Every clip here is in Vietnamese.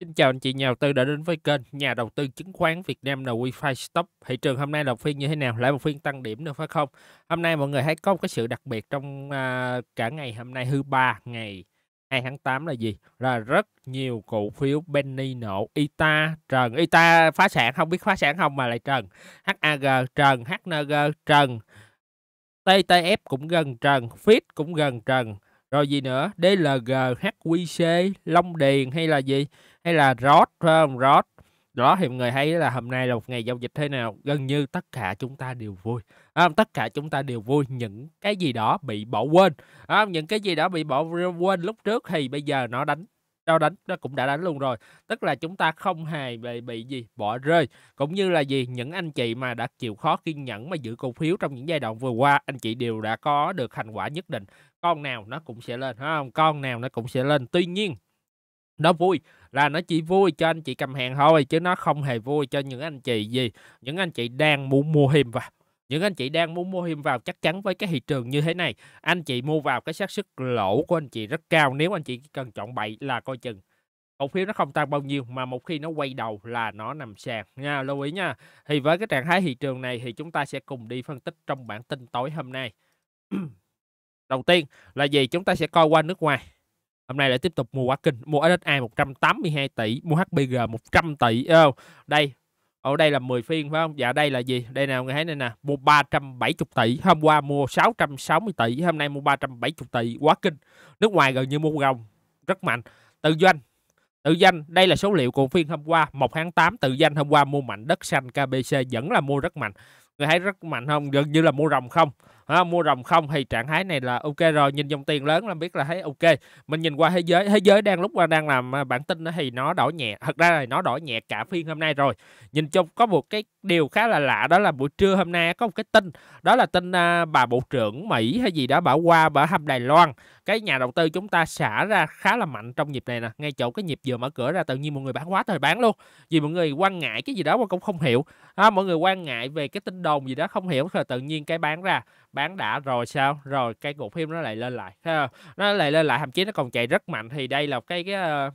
Xin chào anh chị nhà đầu tư đã đến với kênh Nhà đầu tư chứng khoán Việt Nam là Wi-Fi Stock. Thị trường hôm nay đầu phiên như thế nào? Lại một phiên tăng điểm nữa phải không? Hôm nay mọi người thấy có một cái sự đặc biệt trong à, cả ngày hôm nay thứ ba ngày 2 tháng 8 là gì? Là rất nhiều cổ phiếu Benny nổ, ITA trần, ITA phá sản không biết phá sản không mà lại trần, HAG trần, HNG trần, TTF cũng gần trần, FIT cũng gần trần. Rồi gì nữa? DLG, HQC, Long Điền hay là gì? hay là rót phải không rót đó thì mọi người thấy là hôm nay là một ngày giao dịch thế nào gần như tất cả chúng ta đều vui à, tất cả chúng ta đều vui những cái gì đó bị bỏ quên à, những cái gì đó bị bỏ quên lúc trước thì bây giờ nó đánh nó đánh nó cũng đã đánh luôn rồi tức là chúng ta không hề bị bị gì bỏ rơi cũng như là gì những anh chị mà đã chịu khó kiên nhẫn mà giữ cổ phiếu trong những giai đoạn vừa qua anh chị đều đã có được thành quả nhất định con nào nó cũng sẽ lên không con nào nó cũng sẽ lên tuy nhiên nó vui là nó chỉ vui cho anh chị cầm hàng thôi chứ nó không hề vui cho những anh chị gì những anh chị đang muốn mua thêm vào những anh chị đang muốn mua thêm vào chắc chắn với cái thị trường như thế này anh chị mua vào cái xác suất lỗ của anh chị rất cao nếu anh chị cần chọn bậy là coi chừng cổ phiếu nó không tăng bao nhiêu mà một khi nó quay đầu là nó nằm sàn nha lưu ý nha thì với cái trạng thái thị trường này thì chúng ta sẽ cùng đi phân tích trong bản tin tối hôm nay đầu tiên là gì chúng ta sẽ coi qua nước ngoài Hôm nay lại tiếp tục mua quá kinh, mua SSA 182 tỷ, mua HBG 100 tỷ. Không? đây, ở đây là 10 phiên phải không? Dạ đây là gì? Đây nào người thấy này nè, mua 370 tỷ, hôm qua mua 660 tỷ, hôm nay mua 370 tỷ, quá kinh. Nước ngoài gần như mua gồng, rất mạnh. Tự doanh, tự doanh đây là số liệu của phiên hôm qua 1 tháng 8 tự doanh hôm qua mua mạnh đất xanh KBC vẫn là mua rất mạnh người thấy rất mạnh không gần như là mua rồng không à, mua ròng không thì trạng thái này là ok rồi nhìn dòng tiền lớn là biết là thấy ok mình nhìn qua thế giới thế giới đang lúc qua đang làm à, bản tin thì nó đổi nhẹ thật ra là nó đổi nhẹ cả phiên hôm nay rồi nhìn chung có một cái điều khá là lạ đó là buổi trưa hôm nay có một cái tin đó là tin à, bà bộ trưởng Mỹ hay gì đó bảo qua bảo thăm Đài Loan cái nhà đầu tư chúng ta xả ra khá là mạnh trong nhịp này nè ngay chỗ cái nhịp vừa mở cửa ra tự nhiên mọi người bán quá thời bán luôn vì mọi người quan ngại cái gì đó mà cũng không hiểu à, mọi người quan ngại về cái tin đồn gì đó không hiểu rồi tự nhiên cái bán ra bán đã rồi sao rồi cái cổ phiếu nó lại lên lại nó lại lên lại thậm chí nó còn chạy rất mạnh thì đây là cái cái ờ,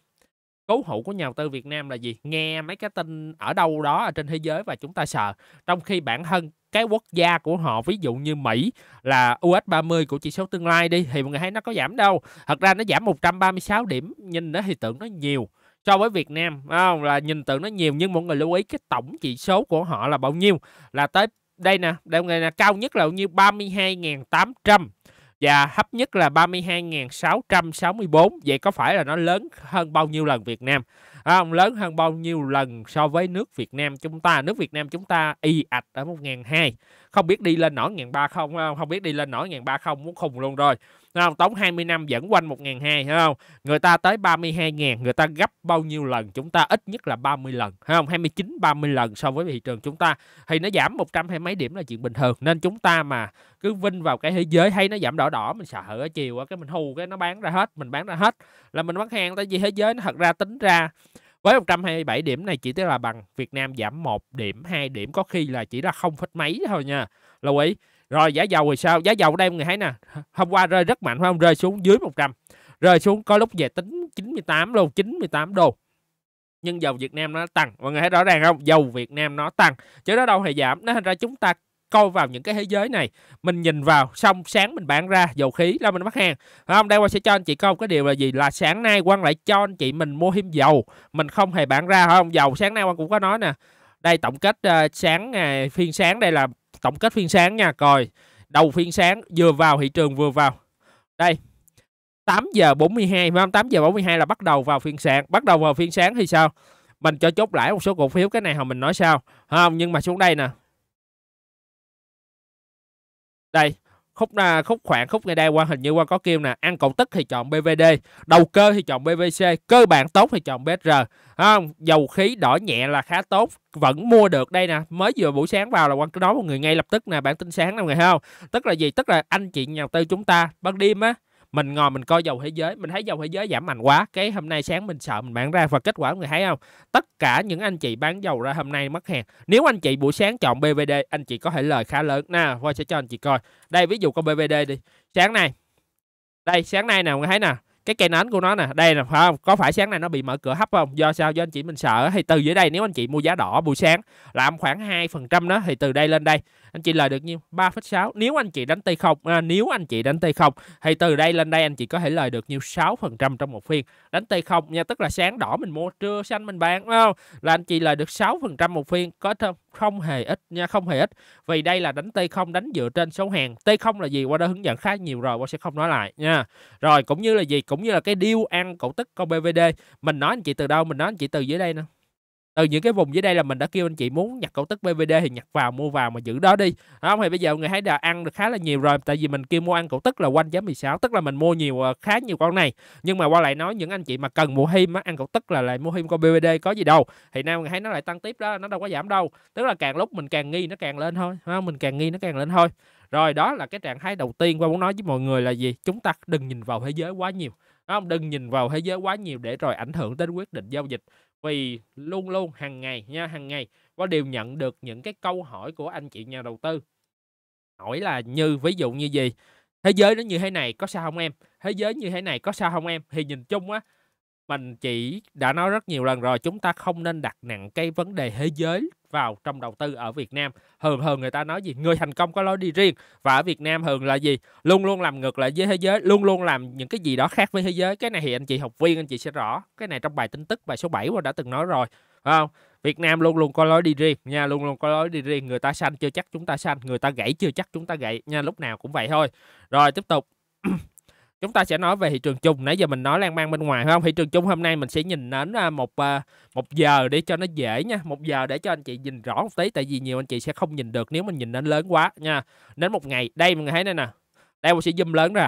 cấu hữu của nhà đầu tư Việt Nam là gì nghe mấy cái tin ở đâu đó ở trên thế giới và chúng ta sợ trong khi bản thân cái quốc gia của họ ví dụ như Mỹ là US 30 của chỉ số tương lai đi thì mọi người thấy nó có giảm đâu thật ra nó giảm 136 điểm nhìn nó thì tưởng nó nhiều so với Việt Nam không? là nhìn tưởng nó nhiều nhưng mọi người lưu ý cái tổng chỉ số của họ là bao nhiêu là tới đây nè đây này là cao nhất là bao nhiêu 32.800 và thấp nhất là 32.664 vậy có phải là nó lớn hơn bao nhiêu lần Việt Nam à, ông lớn hơn bao nhiêu lần so với nước Việt Nam chúng ta nước Việt Nam chúng ta y ạch ở 1.200 không biết đi lên nổi 1.300 không biết đi lên nổi 1.300 muốn khùng luôn rồi Đúng không? Tốn 20 năm vẫn quanh 1.200 thấy không? Người ta tới 32.000, người ta gấp bao nhiêu lần? Chúng ta ít nhất là 30 lần, không? 29 30 lần so với thị trường chúng ta thì nó giảm 100 hay mấy điểm là chuyện bình thường. Nên chúng ta mà cứ vinh vào cái thế giới hay nó giảm đỏ đỏ mình sợ ở chiều cái mình hù cái nó bán ra hết, mình bán ra hết là mình mắc hàng tại vì thế giới nó thật ra tính ra với 127 điểm này chỉ tới là bằng Việt Nam giảm 1 điểm, 2 điểm có khi là chỉ là không phết mấy thôi nha. Lưu ý rồi giá dầu thì sao? Giá dầu ở đây mọi người thấy nè, hôm qua rơi rất mạnh phải không? Rơi xuống dưới 100. Rơi xuống có lúc về tính 98 luôn, 98 đô. Nhưng dầu Việt Nam nó tăng. Mọi người thấy rõ ràng không? Dầu Việt Nam nó tăng. Chứ nó đâu hề giảm. Nó thành ra chúng ta coi vào những cái thế giới này mình nhìn vào xong sáng mình bán ra dầu khí là mình bắt hàng Đúng không đây qua sẽ cho anh chị coi một cái điều là gì là sáng nay quang lại cho anh chị mình mua thêm dầu mình không hề bán ra phải không dầu sáng nay quang cũng có nói nè đây tổng kết uh, sáng ngày uh, phiên sáng đây là tổng kết phiên sáng nha coi đầu phiên sáng vừa vào thị trường vừa vào đây 8 giờ 42 phải không? 8 giờ 42 là bắt đầu vào phiên sáng. Bắt đầu vào phiên sáng thì sao? Mình cho chốt lãi một số cổ phiếu cái này hồi mình nói sao. Không, nhưng mà xuống đây nè. Đây, khúc à, khúc khoảng khúc ngày đây qua hình như qua có kêu nè ăn cậu tức thì chọn BVD đầu cơ thì chọn BVC cơ bản tốt thì chọn BR không dầu khí đỏ nhẹ là khá tốt vẫn mua được đây nè mới vừa buổi sáng vào là quan cứ nói một người ngay lập tức nè bản tin sáng nè người không tức là gì tức là anh chị nhà đầu tư chúng ta ban đêm á mình ngồi mình coi dầu thế giới mình thấy dầu thế giới giảm mạnh quá cái hôm nay sáng mình sợ mình bán ra và kết quả mọi người thấy không tất cả những anh chị bán dầu ra hôm nay mất hàng nếu anh chị buổi sáng chọn BVD anh chị có thể lời khá lớn nè Khoa sẽ cho anh chị coi đây ví dụ con BVD đi sáng nay đây sáng nay nè người thấy nè cái cây nến của nó nè đây nè phải không có phải sáng nay nó bị mở cửa hấp không do sao do anh chị mình sợ thì từ dưới đây nếu anh chị mua giá đỏ buổi sáng làm khoảng 2% phần trăm đó thì từ đây lên đây anh chị lời được nhiêu 3,6 nếu anh chị đánh tay không à, nếu anh chị đánh tay không thì từ đây lên đây anh chị có thể lời được nhiêu 6% trong một phiên đánh tay không nha tức là sáng đỏ mình mua trưa xanh mình bán không là anh chị lời được 6% một phiên có không hề ít nha không hề ít vì đây là đánh tay không đánh dựa trên số hàng tay không là gì qua đã hướng dẫn khá nhiều rồi qua sẽ không nói lại nha rồi cũng như là gì cũng như là cái deal ăn cổ tức con BVD mình nói anh chị từ đâu mình nói anh chị từ dưới đây nè từ những cái vùng dưới đây là mình đã kêu anh chị muốn nhặt cổ tức BVD thì nhặt vào mua vào mà giữ đó đi đúng không thì bây giờ người thấy đã ăn được khá là nhiều rồi tại vì mình kêu mua ăn cổ tức là quanh giá 16 tức là mình mua nhiều ờ, khá nhiều con này nhưng mà qua lại nói những anh chị mà cần mua him á ăn cổ tức là lại mua him con BVD có gì đâu thì nay người thấy nó lại tăng tiếp đó nó đâu có giảm đâu tức là càng lúc mình càng nghi nó càng lên thôi không? mình càng nghi nó càng lên thôi rồi đó là cái trạng thái đầu tiên qua muốn nói với mọi người là gì chúng ta đừng nhìn vào thế giới quá nhiều không đừng nhìn vào thế giới quá nhiều để rồi ảnh hưởng đến quyết định giao dịch vì luôn luôn hàng ngày nha hàng ngày có đều nhận được những cái câu hỏi của anh chị nhà đầu tư hỏi là như ví dụ như gì thế giới nó như thế này có sao không em thế giới như thế này có sao không em thì nhìn chung á mình chỉ đã nói rất nhiều lần rồi chúng ta không nên đặt nặng cái vấn đề thế giới vào trong đầu tư ở Việt Nam thường thường người ta nói gì người thành công có lối đi riêng và ở Việt Nam thường là gì luôn luôn làm ngược lại với thế giới luôn luôn làm những cái gì đó khác với thế giới cái này thì anh chị học viên anh chị sẽ rõ cái này trong bài tin tức bài số 7 mà đã từng nói rồi phải không Việt Nam luôn luôn có lối đi riêng nha luôn luôn có lối đi riêng người ta sanh chưa chắc chúng ta sanh người ta gãy chưa chắc chúng ta gãy nha lúc nào cũng vậy thôi rồi tiếp tục chúng ta sẽ nói về thị trường chung nãy giờ mình nói lan man bên ngoài phải không thị trường chung hôm nay mình sẽ nhìn đến à, một à, một giờ để cho nó dễ nha một giờ để cho anh chị nhìn rõ một tí tại vì nhiều anh chị sẽ không nhìn được nếu mình nhìn đến lớn quá nha đến một ngày đây mọi người thấy đây nè đây mình sẽ zoom lớn ra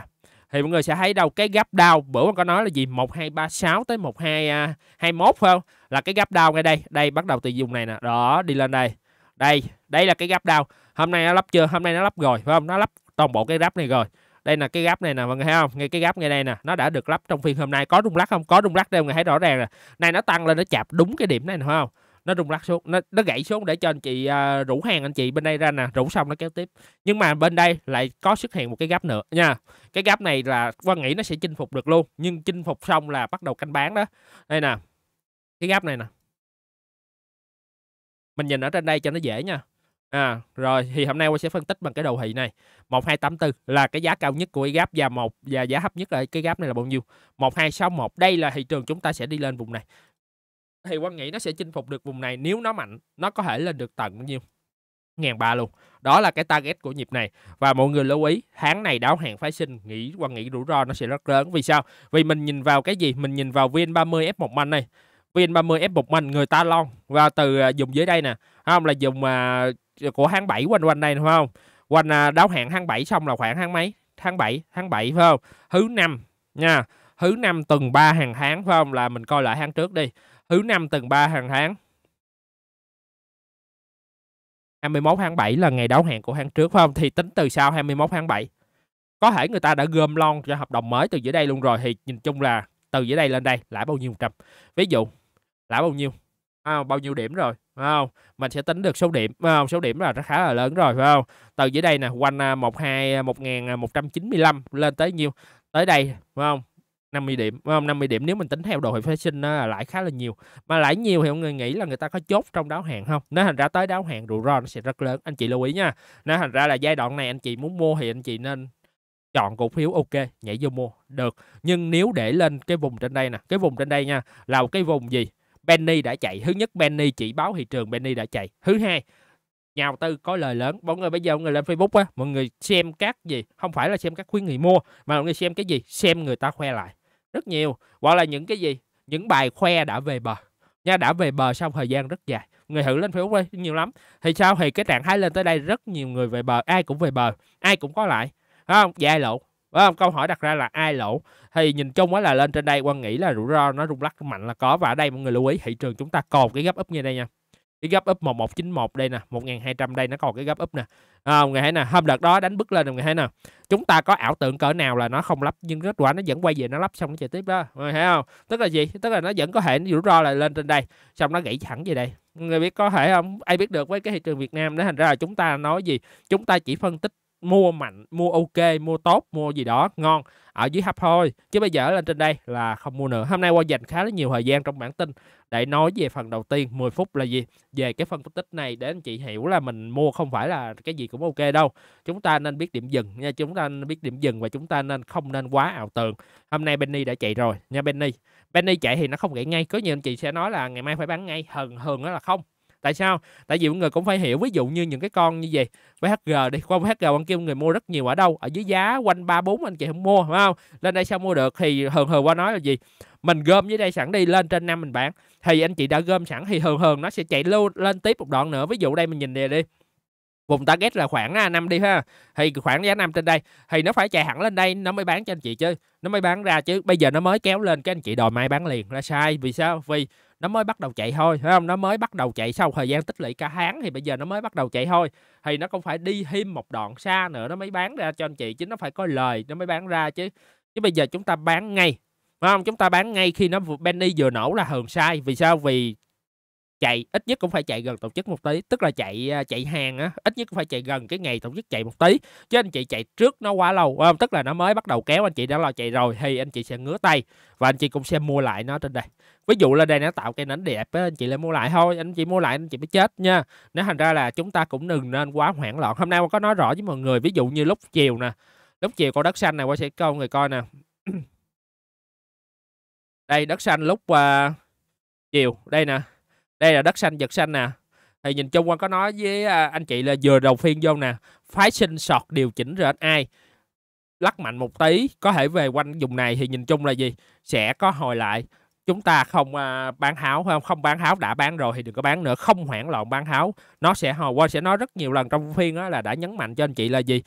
thì mọi người sẽ thấy đâu cái gấp đau bữa mình có nói là gì một hai ba sáu tới một hai à, hai mốt phải không là cái gấp đau ngay đây đây bắt đầu từ vùng này nè đó đi lên đây đây đây là cái gấp đau hôm nay nó lắp chưa hôm nay nó lắp rồi phải không nó lắp toàn bộ cái gấp này rồi đây là cái gap này nè mọi người thấy không ngay cái gap ngay đây nè nó đã được lắp trong phiên hôm nay có rung lắc không có rung lắc đây mọi người thấy rõ ràng rồi nay nó tăng lên nó chạp đúng cái điểm này nè không nó rung lắc xuống nó nó gãy xuống để cho anh chị uh, rủ hàng anh chị bên đây ra nè rủ xong nó kéo tiếp nhưng mà bên đây lại có xuất hiện một cái gấp nữa nha cái gấp này là quan nghĩ nó sẽ chinh phục được luôn nhưng chinh phục xong là bắt đầu canh bán đó đây nè cái gấp này nè mình nhìn ở trên đây cho nó dễ nha À, rồi thì hôm nay tôi sẽ phân tích bằng cái đồ thị này. 1284 là cái giá cao nhất của cái gap và một và giá thấp nhất là cái gap này là bao nhiêu? 1261. Đây là thị trường chúng ta sẽ đi lên vùng này. Thì quan nghĩ nó sẽ chinh phục được vùng này nếu nó mạnh, nó có thể lên được tận bao nhiêu? ngàn ba luôn đó là cái target của nhịp này và mọi người lưu ý tháng này đáo hạn phái sinh nghĩ quan nghĩ rủi ro nó sẽ rất lớn vì sao vì mình nhìn vào cái gì mình nhìn vào vn 30 f 1 man này vn 30 f 1 man người ta long và từ à, dùng dưới đây nè không là dùng à, của tháng 7 quanh quanh đây đúng không? Quanh à, đáo hạn tháng 7 xong là khoảng tháng mấy? Tháng 7, tháng 7 phải không? Thứ năm nha. Thứ năm tuần 3 hàng tháng phải không? Là mình coi lại tháng trước đi. Thứ năm tuần 3 hàng tháng. 21 tháng 7 là ngày đáo hạn của tháng trước phải không? Thì tính từ sau 21 tháng 7. Có thể người ta đã gom lon cho hợp đồng mới từ dưới đây luôn rồi thì nhìn chung là từ dưới đây lên đây lãi bao nhiêu một trăm. Ví dụ lãi bao nhiêu? À, bao nhiêu điểm rồi? phải không? Mình sẽ tính được số điểm, không? Số điểm là rất khá là lớn rồi phải không? Từ dưới đây nè, quanh 12 à, 1195 à, à, lên tới nhiêu? Tới đây phải không? 50 điểm, phải không? 50 điểm nếu mình tính theo đồ hiệu phát sinh là lãi khá là nhiều. Mà lãi nhiều thì người nghĩ là người ta có chốt trong đáo hạn không? Nó thành ra tới đáo hạn rủi ro nó sẽ rất lớn. Anh chị lưu ý nha. Nó thành ra là giai đoạn này anh chị muốn mua thì anh chị nên chọn cổ phiếu ok nhảy vô mua được nhưng nếu để lên cái vùng trên đây nè cái vùng trên đây nha là một cái vùng gì Benny đã chạy. Thứ nhất Benny chỉ báo thị trường Benny đã chạy. Thứ hai nhà đầu tư có lời lớn mọi người bây giờ mọi người lên facebook á mọi người xem các gì không phải là xem các khuyến nghị mua mà mọi người xem cái gì xem người ta khoe lại rất nhiều hoặc là những cái gì những bài khoe đã về bờ nha đã về bờ sau thời gian rất dài người thử lên facebook đi nhiều lắm thì sao thì cái trạng thái lên tới đây rất nhiều người về bờ ai cũng về bờ ai cũng có lại phải không vậy ai lộ phải không câu hỏi đặt ra là ai lộ thì nhìn chung á là lên trên đây quan nghĩ là rủi ro nó rung lắc mạnh là có và ở đây mọi người lưu ý thị trường chúng ta còn cái gấp up như đây nha cái gấp up 1191 đây nè 1200 đây nó còn cái gấp up nè à, người thấy nè hôm đợt đó đánh bước lên người thấy nè chúng ta có ảo tưởng cỡ nào là nó không lắp nhưng kết quả nó vẫn quay về nó lắp xong nó chạy tiếp đó người thấy không tức là gì tức là nó vẫn có thể rủi ro là lên trên đây xong nó gãy thẳng về đây người biết có thể không ai biết được với cái thị trường Việt Nam đó thành ra là chúng ta nói gì chúng ta chỉ phân tích mua mạnh mua ok mua tốt mua gì đó ngon ở dưới hấp thôi chứ bây giờ lên trên đây là không mua nữa hôm nay qua dành khá là nhiều thời gian trong bản tin để nói về phần đầu tiên 10 phút là gì về cái phân tích này để anh chị hiểu là mình mua không phải là cái gì cũng ok đâu chúng ta nên biết điểm dừng nha chúng ta nên biết điểm dừng và chúng ta nên không nên quá ảo tưởng hôm nay Benny đã chạy rồi nha Benny Benny chạy thì nó không gãy ngay có nhiều anh chị sẽ nói là ngày mai phải bán ngay hờn hờn đó là không tại sao tại vì mọi người cũng phải hiểu ví dụ như những cái con như vậy VHG đi qua VHG anh kêu người mua rất nhiều ở đâu ở dưới giá quanh ba bốn anh chị không mua phải không lên đây sao mua được thì thường thường qua nói là gì mình gom dưới đây sẵn đi lên trên năm mình bán thì anh chị đã gom sẵn thì thường thường nó sẽ chạy lưu lên tiếp một đoạn nữa ví dụ đây mình nhìn nè đi vùng target là khoảng 5 à, đi ha thì khoảng giá 5 trên đây thì nó phải chạy hẳn lên đây nó mới bán cho anh chị chứ nó mới bán ra chứ bây giờ nó mới kéo lên cái anh chị đòi mai bán liền là sai vì sao vì nó mới bắt đầu chạy thôi phải không nó mới bắt đầu chạy sau thời gian tích lũy cả tháng thì bây giờ nó mới bắt đầu chạy thôi thì nó cũng phải đi thêm một đoạn xa nữa nó mới bán ra cho anh chị chứ nó phải có lời nó mới bán ra chứ chứ bây giờ chúng ta bán ngay phải không chúng ta bán ngay khi nó Benny vừa nổ là hờn sai vì sao vì chạy ít nhất cũng phải chạy gần tổ chức một tí tức là chạy à, chạy hàng á ít nhất cũng phải chạy gần cái ngày tổ chức chạy một tí chứ anh chị chạy trước nó quá lâu không? À, tức là nó mới bắt đầu kéo anh chị đã lo chạy rồi thì anh chị sẽ ngứa tay và anh chị cũng sẽ mua lại nó trên đây ví dụ là đây nó tạo cây nến đẹp á anh chị lại mua lại thôi anh chị mua lại anh chị mới chết nha nó thành ra là chúng ta cũng đừng nên quá hoảng loạn hôm nay con có nói rõ với mọi người ví dụ như lúc chiều nè lúc chiều con đất xanh này qua sẽ câu người coi nè đây đất xanh lúc uh, chiều đây nè đây là đất xanh vật xanh nè thì nhìn chung quan có nói với à, anh chị là vừa đầu phiên vô nè phái sinh sọt điều chỉnh ai lắc mạnh một tí có thể về quanh vùng này thì nhìn chung là gì sẽ có hồi lại chúng ta không à, bán háo không không bán háo đã bán rồi thì đừng có bán nữa không hoảng loạn bán háo nó sẽ hồi qua sẽ nói rất nhiều lần trong phiên đó là đã nhấn mạnh cho anh chị là gì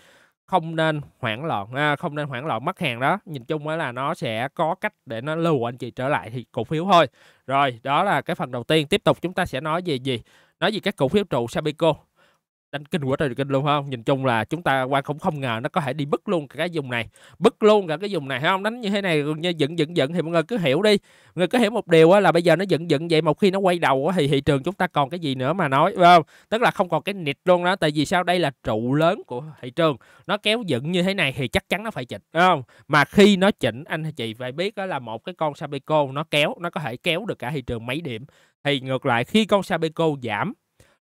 không nên hoảng loạn à, không nên hoảng loạn mất hàng đó nhìn chung là nó sẽ có cách để nó lưu anh chị trở lại thì cổ phiếu thôi rồi đó là cái phần đầu tiên tiếp tục chúng ta sẽ nói về gì nói về các cổ phiếu trụ Sabico đánh kinh quá trời kinh luôn phải không nhìn chung là chúng ta quan cũng không ngờ nó có thể đi bứt luôn cả cái vùng này bứt luôn cả cái vùng này phải không đánh như thế này như dựng dựng dựng thì mọi người cứ hiểu đi mọi người cứ hiểu một điều là bây giờ nó dựng dựng vậy một khi nó quay đầu thì thị trường chúng ta còn cái gì nữa mà nói phải không tức là không còn cái nịt luôn đó tại vì sao đây là trụ lớn của thị trường nó kéo dựng như thế này thì chắc chắn nó phải chỉnh phải không mà khi nó chỉnh anh chị phải biết đó là một cái con sapeco nó kéo nó có thể kéo được cả thị trường mấy điểm thì ngược lại khi con sapeco giảm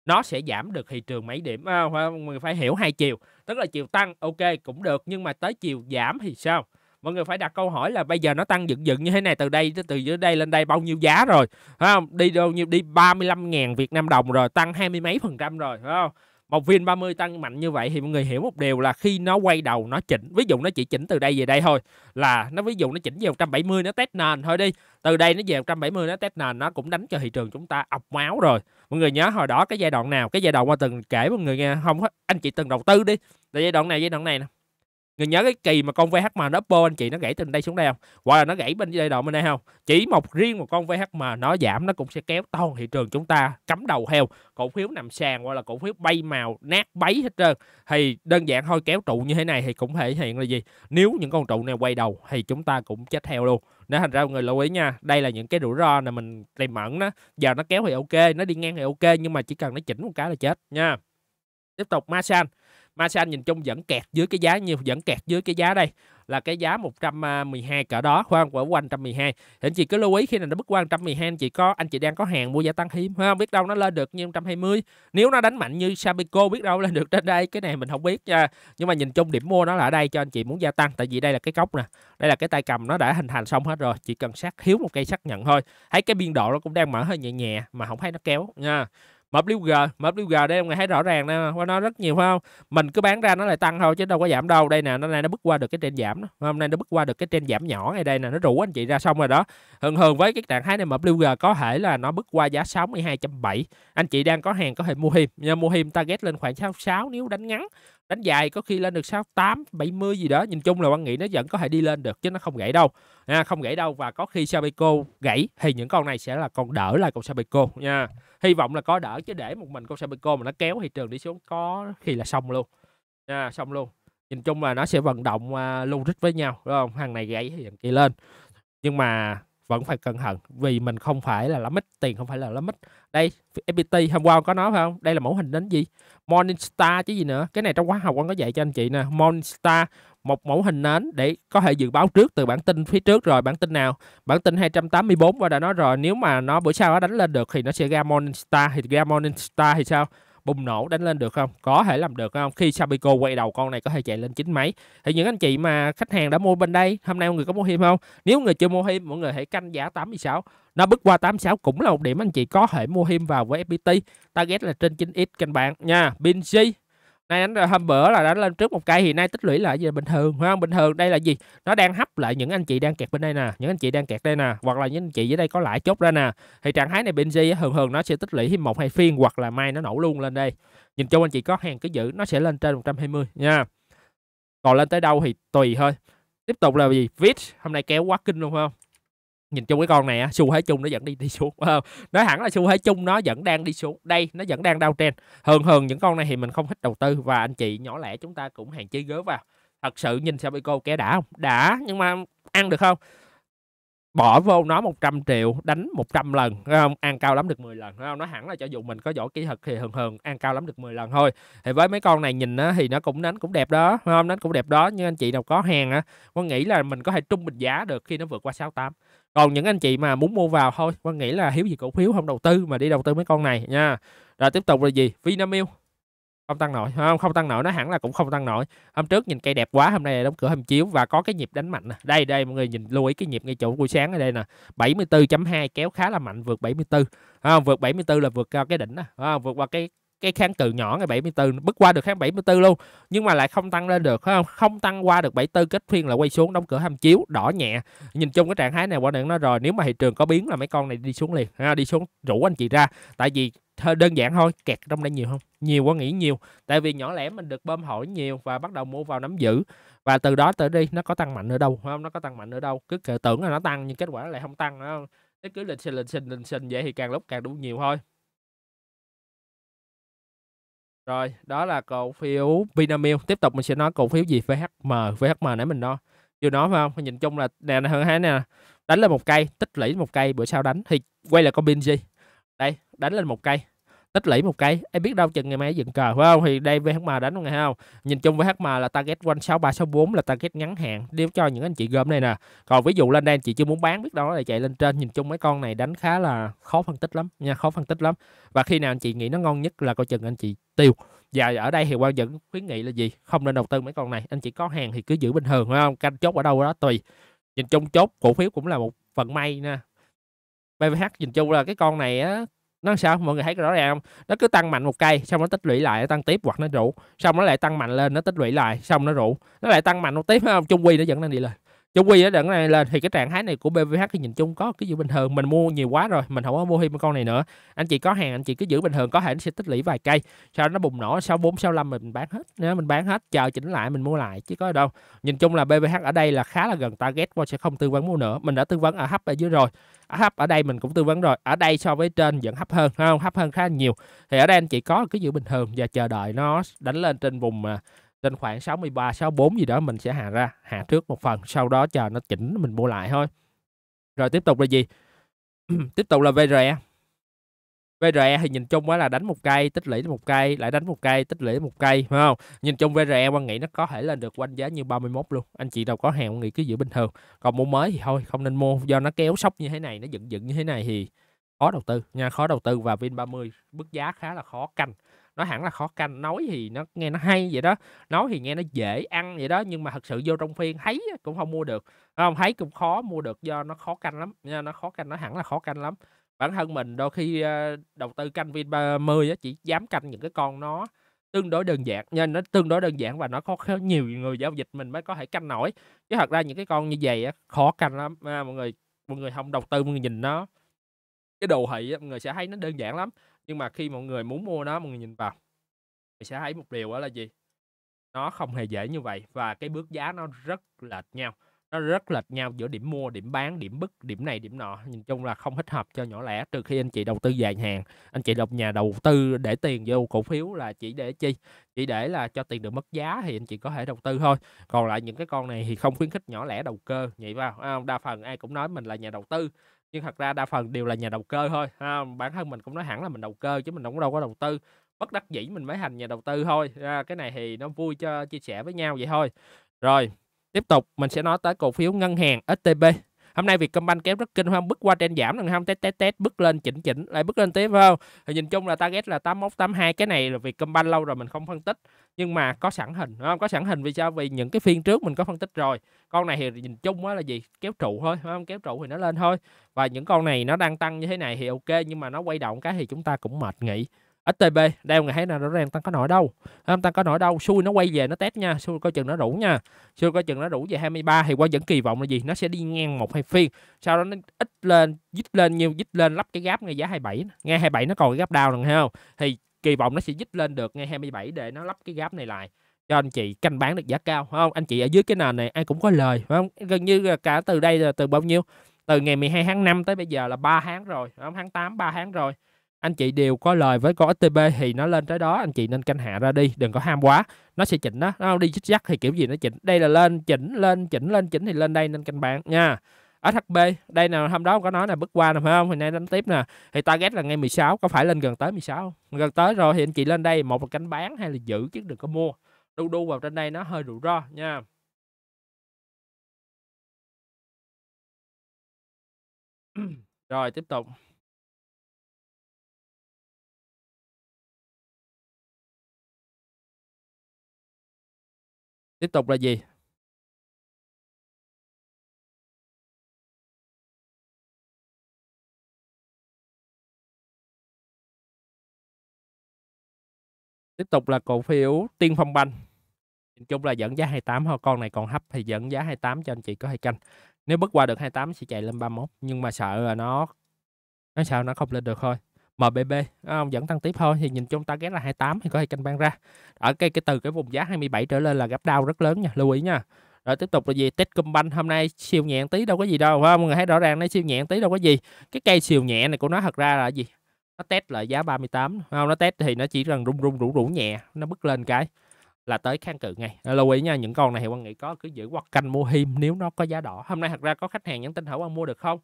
nó sẽ giảm được thị trường mấy điểm à, mọi người phải hiểu hai chiều tức là chiều tăng ok cũng được nhưng mà tới chiều giảm thì sao mọi người phải đặt câu hỏi là bây giờ nó tăng dựng dựng như thế này từ đây từ dưới đây lên đây bao nhiêu giá rồi phải không đi đâu nhiêu đi 35.000 Việt Nam đồng rồi tăng hai mươi mấy phần trăm rồi phải không một viên 30 tăng mạnh như vậy thì mọi người hiểu một điều là khi nó quay đầu nó chỉnh ví dụ nó chỉ chỉnh từ đây về đây thôi là nó ví dụ nó chỉnh về 170 nó test nền thôi đi từ đây nó về 170 nó test nền nó cũng đánh cho thị trường chúng ta ọc máu rồi mọi người nhớ hồi đó cái giai đoạn nào cái giai đoạn qua từng kể mọi người nghe không anh chị từng đầu tư đi là giai đoạn này giai đoạn này nè người nhớ cái kỳ mà con VHM bơ anh chị nó gãy từ đây xuống đây không hoặc là nó gãy bên đây đoạn bên đây không chỉ một riêng một con VHM nó giảm nó cũng sẽ kéo toàn thị trường chúng ta cắm đầu heo cổ phiếu nằm sàn hoặc là cổ phiếu bay màu nát bấy hết trơn thì đơn giản thôi kéo trụ như thế này thì cũng thể hiện là gì nếu những con trụ này quay đầu thì chúng ta cũng chết heo luôn nên thành ra người lưu ý nha đây là những cái rủi ro là mình tiềm ẩn đó giờ nó kéo thì ok nó đi ngang thì ok nhưng mà chỉ cần nó chỉnh một cái là chết nha tiếp tục masan Masan nhìn chung vẫn kẹt dưới cái giá nhiều vẫn kẹt dưới cái giá đây là cái giá 112 à, cỡ đó khoan của 112 thì anh chị cứ lưu ý khi nào nó bứt qua 112 anh chị có anh chị đang có hàng mua gia tăng hiếm ha biết đâu nó lên được như 120 nếu nó đánh mạnh như Sabico biết đâu lên được trên đây cái này mình không biết nha nhưng mà nhìn chung điểm mua nó là ở đây cho anh chị muốn gia tăng tại vì đây là cái cốc nè đây là cái tay cầm nó đã hình thành xong hết rồi chỉ cần sát thiếu một cây xác nhận thôi thấy cái biên độ nó cũng đang mở hơi nhẹ nhẹ mà không thấy nó kéo nha MWG MWG đây ông nghe thấy rõ ràng nè qua nó rất nhiều phải không mình cứ bán ra nó lại tăng thôi chứ đâu có giảm đâu đây nè nó nay nó bước qua được cái trên giảm đó hôm nay nó bước qua được cái trên giảm nhỏ ngay đây nè nó rủ anh chị ra xong rồi đó thường thường với cái trạng thái này MWG có thể là nó bước qua giá 62.7 anh chị đang có hàng có thể mua hiểm nhờ mua hiểm target lên khoảng 66 nếu đánh ngắn đánh dài có khi lên được sáu tám bảy mươi gì đó nhìn chung là quan nghĩ nó vẫn có thể đi lên được chứ nó không gãy đâu nha à, không gãy đâu và có khi Sabeco gãy thì những con này sẽ là con đỡ lại con Sabeco nha hy vọng là có đỡ chứ để một mình con Sabeco mà nó kéo thị trường đi xuống có khi là xong luôn nha à, xong luôn nhìn chung là nó sẽ vận động uh, lưu rít với nhau đúng không hàng này gãy thì thằng kia lên nhưng mà vẫn phải cẩn thận vì mình không phải là limit tiền không phải là limit đây FPT hôm qua có nói phải không đây là mẫu hình đến gì Morningstar chứ gì nữa cái này trong khóa học con có dạy cho anh chị nè Morningstar một mẫu hình nến để có thể dự báo trước từ bản tin phía trước rồi bản tin nào bản tin 284 và đã nói rồi nếu mà nó bữa sau nó đánh lên được thì nó sẽ ra Morningstar thì ra Morningstar thì sao bùng nổ đánh lên được không có thể làm được không khi Sabico quay đầu con này có thể chạy lên chín mấy thì những anh chị mà khách hàng đã mua bên đây hôm nay mọi người có mua hiêm không nếu người chưa mua hiêm mọi người hãy canh giá 86 nó bước qua 86 cũng là một điểm anh chị có thể mua hiêm vào với FPT target là trên 9x canh bạn nha binzy nay đánh hôm bữa là đánh lên trước một cây thì nay tích lũy lại gì là bình thường phải không bình thường đây là gì nó đang hấp lại những anh chị đang kẹt bên đây nè những anh chị đang kẹt đây nè hoặc là những anh chị dưới đây có lãi chốt ra nè thì trạng thái này Benji thường thường nó sẽ tích lũy thêm một hai phiên hoặc là mai nó nổ luôn lên đây nhìn chung anh chị có hàng cứ giữ nó sẽ lên trên 120 nha còn lên tới đâu thì tùy thôi tiếp tục là gì vít hôm nay kéo quá kinh luôn không nhìn chung cái con này á xu thế chung nó vẫn đi đi xuống ờ, nói hẳn là xu thế chung nó vẫn đang đi xuống đây nó vẫn đang đau trên. hơn hơn những con này thì mình không thích đầu tư và anh chị nhỏ lẻ chúng ta cũng hàng chơi gớm vào thật sự nhìn sao cô kẻ đã không đã nhưng mà ăn được không bỏ vô nó 100 triệu đánh 100 lần đúng không ăn cao lắm được 10 lần đúng không nó hẳn là cho dù mình có giỏi kỹ thuật thì hờn hờn ăn cao lắm được 10 lần thôi thì với mấy con này nhìn á thì nó cũng đánh cũng đẹp đó đúng không đánh cũng đẹp đó nhưng anh chị nào có hàng á có nghĩ là mình có thể trung bình giá được khi nó vượt qua 68 còn những anh chị mà muốn mua vào thôi quan nghĩ là hiếu gì cổ phiếu không đầu tư mà đi đầu tư mấy con này nha rồi tiếp tục là gì vinamilk không tăng nổi không không tăng nổi nó hẳn là cũng không tăng nổi hôm trước nhìn cây đẹp quá hôm nay đóng cửa hầm chiếu và có cái nhịp đánh mạnh nè đây đây mọi người nhìn lưu ý cái nhịp ngay chỗ buổi sáng ở đây nè 74.2 kéo khá là mạnh vượt 74 à, vượt 74 là vượt cao cái đỉnh à, vượt qua cái cái kháng cự nhỏ ngày 74 bứt qua được kháng 74 luôn nhưng mà lại không tăng lên được phải không không tăng qua được 74 kết phiên là quay xuống đóng cửa hầm chiếu đỏ nhẹ nhìn chung cái trạng thái này quả định nó rồi nếu mà thị trường có biến là mấy con này đi xuống liền ha, đi xuống rủ anh chị ra tại vì đơn giản thôi kẹt trong đây nhiều không nhiều quá nghĩ nhiều tại vì nhỏ lẻ mình được bơm hỏi nhiều và bắt đầu mua vào nắm giữ và từ đó tới đi nó có tăng mạnh ở đâu không nó có tăng mạnh ở đâu cứ tưởng là nó tăng nhưng kết quả lại không tăng không cứ lịch trình lịch trình lịch trình vậy thì càng lúc càng đủ nhiều thôi rồi, đó là cổ phiếu Vinamilk. Tiếp tục mình sẽ nói cổ phiếu gì VHM, VHM nãy mình nói. Chưa nói phải không? Nhìn chung là nè này hơn nè. Đánh lên một cây, tích lũy một cây bữa sau đánh thì quay lại con pin gì? Đây, đánh lên một cây tích lũy một cái em biết đâu chừng ngày mai dựng cờ phải không thì đây VHM đánh không ngày không nhìn chung VHM là target quanh 6364 là target ngắn hạn nếu cho những anh chị gom này nè còn ví dụ lên đây anh chị chưa muốn bán biết đâu nó lại chạy lên trên nhìn chung mấy con này đánh khá là khó phân tích lắm nha khó phân tích lắm và khi nào anh chị nghĩ nó ngon nhất là coi chừng anh chị tiêu và ở đây thì quan dẫn khuyến nghị là gì không nên đầu tư mấy con này anh chị có hàng thì cứ giữ bình thường phải không canh chốt ở đâu đó tùy nhìn chung chốt cổ phiếu cũng là một phần may nè BVH nhìn chung là cái con này á nó sao mọi người thấy rõ ràng không nó cứ tăng mạnh một cây xong nó tích lũy lại nó tăng tiếp hoặc nó rủ xong nó lại tăng mạnh lên nó tích lũy lại xong nó rủ nó lại tăng mạnh một tiếp không chung quy nó vẫn đang đi lên chung quy ở đợt này lên thì cái trạng thái này của BVH thì nhìn chung có cái giữ bình thường mình mua nhiều quá rồi mình không có mua thêm con này nữa anh chị có hàng anh chị cứ giữ bình thường có thể nó sẽ tích lũy vài cây sau đó nó bùng nổ sau bốn sau năm mình bán hết nếu mình bán hết chờ chỉnh lại mình mua lại chứ có đâu nhìn chung là BVH ở đây là khá là gần target qua sẽ không tư vấn mua nữa mình đã tư vấn ở hấp ở dưới rồi ở hấp ở đây mình cũng tư vấn rồi ở đây so với trên vẫn hấp hơn không hấp hơn khá nhiều thì ở đây anh chị có cứ giữ bình thường và chờ đợi nó đánh lên trên vùng à, trên khoảng 63, 64 gì đó mình sẽ hạ ra, hạ trước một phần, sau đó chờ nó chỉnh mình mua lại thôi. Rồi tiếp tục là gì? tiếp tục là VRE. VRE thì nhìn chung á là đánh một cây, tích lũy một cây, lại đánh một cây, tích lũy một cây, phải không? Nhìn chung VRE quan nghĩ nó có thể lên được quanh giá như 31 luôn. Anh chị đâu có hàng quan nghĩ cứ giữ bình thường. Còn mua mới thì thôi, không nên mua do nó kéo sốc như thế này, nó dựng dựng như thế này thì khó đầu tư nha, khó đầu tư và Vin 30 mức giá khá là khó canh nó hẳn là khó canh nói thì nó nghe nó hay vậy đó nói thì nghe nó dễ ăn vậy đó nhưng mà thật sự vô trong phiên thấy cũng không mua được không thấy cũng khó mua được do nó khó canh lắm nha nó khó canh nó hẳn là khó canh lắm bản thân mình đôi khi ờ, đầu tư canh vin 30 chỉ dám canh những cái con nó tương đối đơn giản nên nó tương đối đơn giản và nó có nhiều người giao dịch mình mới có thể canh nổi chứ thật ra những cái con như vậy khó canh lắm à, mọi người mọi người không đầu tư mọi người nhìn nó cái đồ thị mọi người sẽ thấy nó đơn giản lắm nhưng mà khi mọi người muốn mua nó mọi người nhìn vào mình sẽ thấy một điều đó là gì nó không hề dễ như vậy và cái bước giá nó rất lệch nhau nó rất lệch nhau giữa điểm mua điểm bán điểm bức điểm này điểm nọ nhìn chung là không thích hợp cho nhỏ lẻ trừ khi anh chị đầu tư dài hạn anh chị đọc nhà đầu tư để tiền vô cổ phiếu là chỉ để chi chỉ để là cho tiền được mất giá thì anh chị có thể đầu tư thôi còn lại những cái con này thì không khuyến khích nhỏ lẻ đầu cơ vậy vào à, đa phần ai cũng nói mình là nhà đầu tư nhưng thật ra đa phần đều là nhà đầu cơ thôi ha. bản thân mình cũng nói hẳn là mình đầu cơ chứ mình cũng đâu có đầu tư bất đắc dĩ mình mới thành nhà đầu tư thôi à, cái này thì nó vui cho chia sẻ với nhau vậy thôi rồi tiếp tục mình sẽ nói tới cổ phiếu ngân hàng STB hôm nay Vietcombank kéo rất kinh hoàng, bước qua trên giảm lần không test test test bước lên chỉnh chỉnh lại bước lên tiếp vào, thì nhìn chung là target là 81 82 cái này là Vietcombank lâu rồi mình không phân tích nhưng mà có sẵn hình không có sẵn hình vì sao vì những cái phiên trước mình có phân tích rồi con này thì nhìn chung á là gì kéo trụ thôi không kéo trụ thì nó lên thôi và những con này nó đang tăng như thế này thì ok nhưng mà nó quay động cái thì chúng ta cũng mệt nghỉ STB đeo ngày thấy là rõ ràng tăng có nổi đâu không tăng có nổi đâu xui nó quay về nó test nha xui coi chừng nó rủ nha xui coi chừng nó rủ về 23 thì qua vẫn kỳ vọng là gì nó sẽ đi ngang một hai phiên sau đó nó ít lên dít lên nhiều dít lên lắp cái gáp ngay giá 27 ngay 27 nó còn cái gáp đau lần không thì kỳ vọng nó sẽ dít lên được ngay 27 để nó lắp cái gáp này lại cho anh chị canh bán được giá cao không anh chị ở dưới cái nền này ai cũng có lời không gần như cả từ đây là từ bao nhiêu từ ngày 12 tháng 5 tới bây giờ là 3 tháng rồi không tháng 8 3 tháng rồi anh chị đều có lời với con STB thì nó lên tới đó anh chị nên canh hạ ra đi đừng có ham quá nó sẽ chỉnh đó nó đi chích dắt thì kiểu gì nó chỉnh đây là lên chỉnh lên chỉnh lên chỉnh thì lên đây nên canh bạn nha SHB đây nào hôm đó có nói là bước qua nè phải không hồi nay đánh tiếp nè thì target là ngày 16 có phải lên gần tới 16 gần tới rồi thì anh chị lên đây một là canh bán hay là giữ chứ đừng có mua đu đu vào trên đây nó hơi rủi ro nha rồi tiếp tục tiếp tục là gì tiếp tục là cổ phiếu tiên phong banh nhìn chung là dẫn giá 28 thôi con này còn hấp thì dẫn giá 28 cho anh chị có thể canh nếu bước qua được 28 sẽ chạy lên 31 nhưng mà sợ là nó nó sao nó không lên được thôi MBB à, vẫn tăng tiếp thôi thì nhìn chung ghé là 28 thì có thể canh ban ra ở cái cái từ cái vùng giá 27 trở lên là gap đau rất lớn nha lưu ý nha rồi tiếp tục là gì Techcombank hôm nay siêu nhẹ tí đâu có gì đâu phải không mọi người thấy rõ ràng nó siêu nhẹ tí đâu có gì cái cây siêu nhẹ này của nó thật ra là gì nó test lại giá 38 không nó test thì nó chỉ rằng rung rung rủ rủ nhẹ nó bứt lên cái là tới kháng cự ngay lưu ý nha những con này thì quan nghĩ có cứ giữ hoặc canh mua him nếu nó có giá đỏ hôm nay thật ra có khách hàng nhắn tin hỏi quan mua được không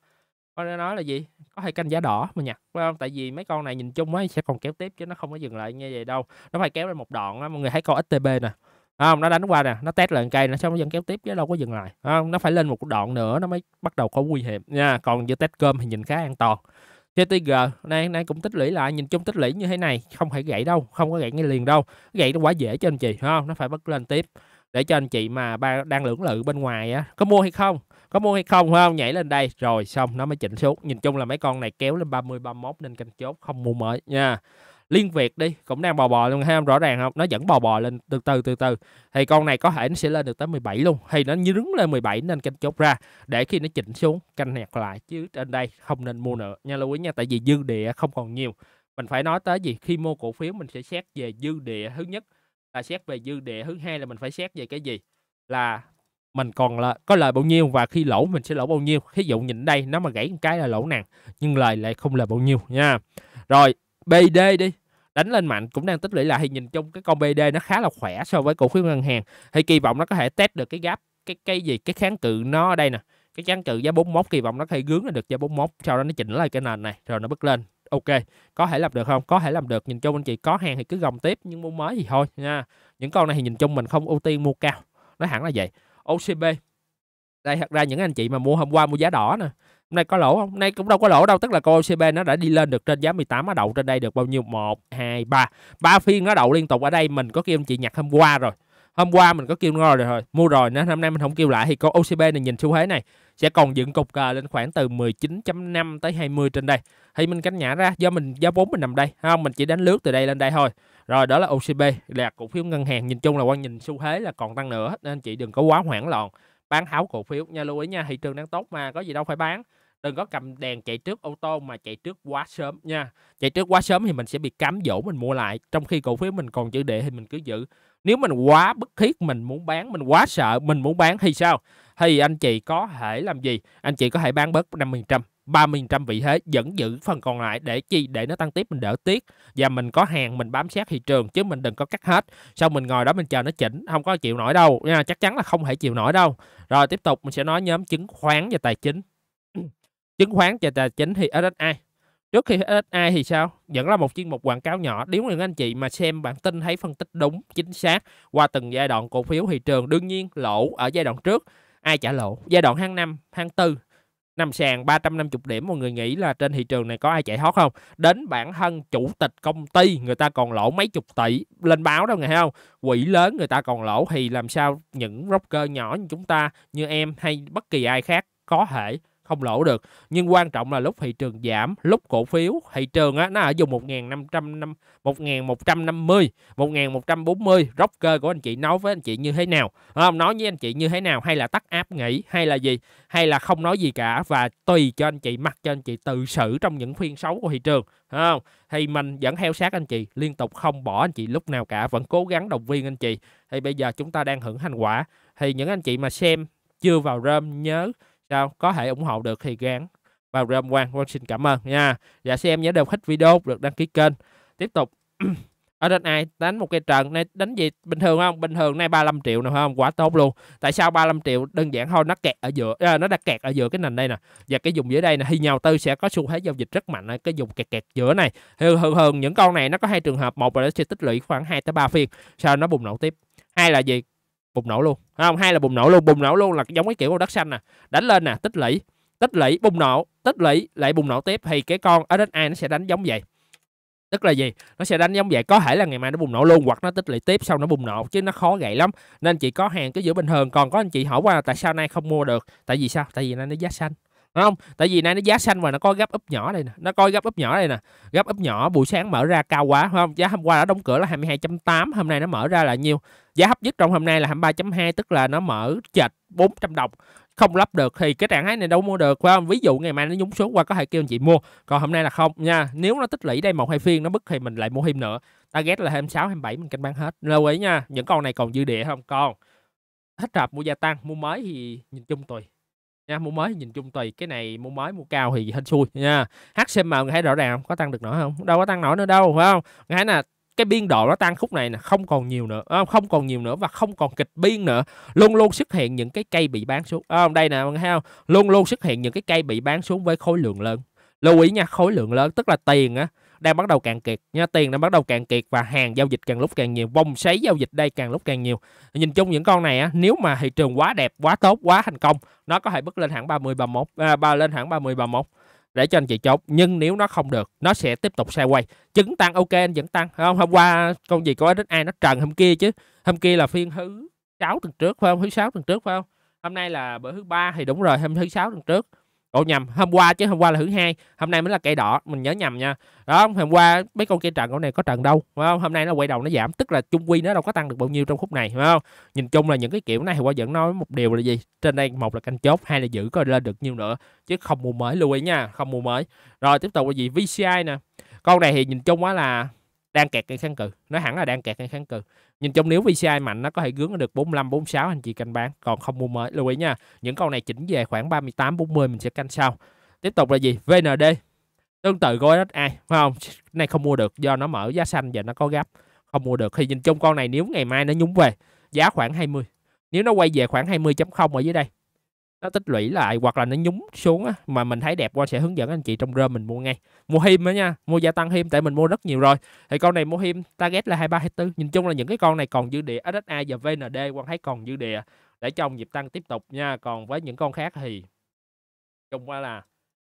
con nói là gì có hay canh giá đỏ mà nhặt phải không tại vì mấy con này nhìn chung ấy sẽ còn kéo tiếp chứ nó không có dừng lại như vậy đâu nó phải kéo lên một đoạn á mọi người thấy con STB nè không nó đánh qua nè nó test lên cây nó xong nó vẫn kéo tiếp chứ đâu có dừng lại không nó phải lên một đoạn nữa nó mới bắt đầu có nguy hiểm nha còn giữa test cơm thì nhìn khá an toàn CTG nay nay cũng tích lũy lại nhìn chung tích lũy như thế này không phải gãy đâu không có gãy ngay liền đâu gãy nó quá dễ cho anh chị không nó phải bắt lên tiếp để cho anh chị mà đang lưỡng lự bên ngoài á có mua hay không có mua hay không phải không nhảy lên đây rồi xong nó mới chỉnh xuống nhìn chung là mấy con này kéo lên 30 31 nên canh chốt không mua mới nha liên việt đi cũng đang bò bò luôn thấy không rõ ràng không nó vẫn bò bò lên từ từ từ từ thì con này có thể nó sẽ lên được tới 17 luôn thì nó đứng lên 17 nên canh chốt ra để khi nó chỉnh xuống canh nhặt lại chứ trên đây không nên mua nữa nha lưu ý nha tại vì dư địa không còn nhiều mình phải nói tới gì khi mua cổ phiếu mình sẽ xét về dư địa thứ nhất là xét về dư địa thứ hai là mình phải xét về cái gì là mình còn là có lời bao nhiêu và khi lỗ mình sẽ lỗ bao nhiêu thí dụ nhìn đây nó mà gãy một cái là lỗ nặng nhưng lời lại không là bao nhiêu nha rồi BD đi đánh lên mạnh cũng đang tích lũy lại thì nhìn chung cái con BD nó khá là khỏe so với cổ phiếu ngân hàng thì kỳ vọng nó có thể test được cái gáp cái cái gì cái kháng cự nó ở đây nè cái kháng cự giá 41 kỳ vọng nó có thể gướng được giá 41 sau đó nó chỉnh lại cái nền này rồi nó bứt lên ok có thể làm được không có thể làm được nhìn chung anh chị có hàng thì cứ gồng tiếp nhưng mua mới thì thôi nha những con này thì nhìn chung mình không ưu tiên mua cao nói hẳn là vậy OCB đây thật ra những anh chị mà mua hôm qua mua giá đỏ nè hôm nay có lỗ không hôm nay cũng đâu có lỗ đâu tức là con OCB nó đã đi lên được trên giá 18 nó đậu trên đây được bao nhiêu Một, hai, ba, ba phiên nó đậu liên tục ở đây mình có kêu anh chị nhặt hôm qua rồi hôm qua mình có kêu nó rồi rồi mua rồi Nên hôm nay mình không kêu lại thì con OCB này nhìn xu thế này sẽ còn dựng cục cờ lên khoảng từ 19.5 tới 20 trên đây thì mình cánh nhả ra do mình giá vốn mình nằm đây không mình chỉ đánh lướt từ đây lên đây thôi rồi đó là OCB là cổ phiếu ngân hàng nhìn chung là quan nhìn xu thế là còn tăng nữa nên anh chị đừng có quá hoảng loạn bán tháo cổ phiếu nha lưu ý nha thị trường đang tốt mà có gì đâu phải bán đừng có cầm đèn chạy trước ô tô mà chạy trước quá sớm nha chạy trước quá sớm thì mình sẽ bị cám dỗ mình mua lại trong khi cổ phiếu mình còn giữ để thì mình cứ giữ nếu mình quá bức thiết mình muốn bán mình quá sợ mình muốn bán thì sao thì anh chị có thể làm gì? Anh chị có thể bán bớt ba 5%. trăm vị thế vẫn giữ phần còn lại để chi để nó tăng tiếp mình đỡ tiếc và mình có hàng mình bám sát thị trường chứ mình đừng có cắt hết sau mình ngồi đó mình chờ nó chỉnh không có chịu nổi đâu nha chắc chắn là không thể chịu nổi đâu rồi tiếp tục mình sẽ nói nhóm chứng khoán và tài chính chứng khoán và tài chính thì SSI trước khi SSI thì sao vẫn là một chuyên mục quảng cáo nhỏ nếu những anh chị mà xem bản tin thấy phân tích đúng chính xác qua từng giai đoạn cổ phiếu thị trường đương nhiên lỗ ở giai đoạn trước ai trả lỗ giai đoạn tháng năm tháng tư nằm sàn 350 điểm mọi người nghĩ là trên thị trường này có ai chạy hot không đến bản thân chủ tịch công ty người ta còn lỗ mấy chục tỷ lên báo đâu ngày không quỹ lớn người ta còn lỗ thì làm sao những rocker nhỏ như chúng ta như em hay bất kỳ ai khác có thể không lỗ được nhưng quan trọng là lúc thị trường giảm lúc cổ phiếu thị trường á, nó ở vùng 1500 năm 1150 1140 rocker của anh chị nói với anh chị như thế nào không nói với anh chị như thế nào hay là tắt áp nghỉ hay là gì hay là không nói gì cả và tùy cho anh chị mặc cho anh chị tự xử trong những phiên xấu của thị trường không thì mình vẫn theo sát anh chị liên tục không bỏ anh chị lúc nào cả vẫn cố gắng động viên anh chị thì bây giờ chúng ta đang hưởng thành quả thì những anh chị mà xem chưa vào rơm nhớ sao có thể ủng hộ được thì gán vào ram quan quan xin cảm ơn nha và dạ, xem nhớ đều thích video được đăng ký kênh tiếp tục ở đây ai đánh một cây trần này đánh gì bình thường không bình thường nay 35 triệu nè không quá tốt luôn tại sao 35 triệu đơn giản thôi nó kẹt ở giữa à, nó đã kẹt ở giữa cái nền đây nè và cái dùng dưới đây nè thì nhà tư sẽ có xu thế giao dịch rất mạnh ở cái vùng kẹt kẹt giữa này thường thường, thường những con này nó có hai trường hợp một là nó sẽ tích lũy khoảng 2 tới ba phiên sau nó bùng nổ tiếp hai là gì bùng nổ luôn Thấy không hai là bùng nổ luôn bùng nổ luôn là giống cái kiểu con đất xanh nè đánh lên nè tích lũy tích lũy bùng nổ tích lũy lại bùng nổ tiếp thì cái con ở đất ai nó sẽ đánh giống vậy tức là gì nó sẽ đánh giống vậy có thể là ngày mai nó bùng nổ luôn hoặc nó tích lũy tiếp sau nó bùng nổ chứ nó khó gậy lắm nên chị có hàng cứ giữ bình thường còn có anh chị hỏi qua là tại sao nay không mua được tại vì sao tại vì nay nó giá xanh không? Tại vì nay nó giá xanh và nó có gấp úp nhỏ đây nè, nó coi gấp úp nhỏ đây nè. Gấp úp nhỏ buổi sáng mở ra cao quá không? Giá hôm qua đã đóng cửa là 22.8, hôm nay nó mở ra là nhiêu? Giá hấp nhất trong hôm nay là 23.2 tức là nó mở chệch 400 đồng không lắp được thì cái trạng thái này đâu mua được phải không ví dụ ngày mai nó nhúng xuống qua có thể kêu anh chị mua còn hôm nay là không nha nếu nó tích lũy đây một hai phiên nó bứt thì mình lại mua thêm nữa target là 26 27 mình canh bán hết lâu ấy nha những con này còn dư địa không còn hết hợp mua gia tăng mua mới thì nhìn chung tùy nha mua mới nhìn chung tùy cái này mua mới mua cao thì hên xui nha HCM thấy rõ ràng không có tăng được nữa không đâu có tăng nổi nữa đâu phải không thấy nè cái biên độ nó tăng khúc này nè không còn nhiều nữa không còn nhiều nữa và không còn kịch biên nữa luôn luôn xuất hiện những cái cây bị bán xuống à, đây nè nghe không luôn luôn xuất hiện những cái cây bị bán xuống với khối lượng lớn lưu ý nha khối lượng lớn tức là tiền á đang bắt đầu cạn kiệt nha tiền đang bắt đầu cạn kiệt và hàng giao dịch càng lúc càng nhiều vòng xoáy giao dịch đây càng lúc càng nhiều nhìn chung những con này á nếu mà thị trường quá đẹp quá tốt quá thành công nó có thể bước lên hẳn 30 31 à, ba lên hẳn 30 31 để cho anh chị chốt nhưng nếu nó không được nó sẽ tiếp tục xe quay chứng tăng ok anh vẫn tăng không hôm qua con gì có ai nó trần hôm kia chứ hôm kia là phiên thứ sáu tuần trước phải không thứ sáu tuần trước phải không hôm nay là bữa thứ ba thì đúng rồi hôm thứ sáu tuần trước Ồ nhầm, hôm qua chứ hôm qua là hưởng hai, hôm nay mới là cây đỏ, mình nhớ nhầm nha. Đó, hôm qua mấy con cây trần con này có trần đâu, phải không? Hôm nay nó quay đầu nó giảm, tức là chung quy nó đâu có tăng được bao nhiêu trong khúc này, phải không? Nhìn chung là những cái kiểu này qua vẫn nói một điều là gì? Trên đây một là canh chốt, hai là giữ coi lên được nhiêu nữa, chứ không mua mới lưu ý nha, không mua mới. Rồi tiếp tục là gì? VCI nè. Con này thì nhìn chung á là đang kẹt cây kháng cự, nó hẳn là đang kẹt cây kháng cự. Nhìn chung nếu VCI mạnh nó có thể gướng được 45 46 anh chị canh bán, còn không mua mới. Lưu ý nha, những con này chỉnh về khoảng 38 40 mình sẽ canh sau. Tiếp tục là gì? VND. Tương tự GOSI, phải không? Này không mua được do nó mở giá xanh và nó có gấp. Không mua được. Thì nhìn chung con này nếu ngày mai nó nhúng về giá khoảng 20. Nếu nó quay về khoảng 20.0 ở dưới đây nó tích lũy lại hoặc là nó nhúng xuống á mà mình thấy đẹp qua sẽ hướng dẫn anh chị trong rơm mình mua ngay mua him đó nha mua gia tăng him tại mình mua rất nhiều rồi thì con này mua him target là 23 24 nhìn chung là những cái con này còn dư địa SSA và VND quan thấy còn dư địa để trong dịp tăng tiếp tục nha còn với những con khác thì chung qua là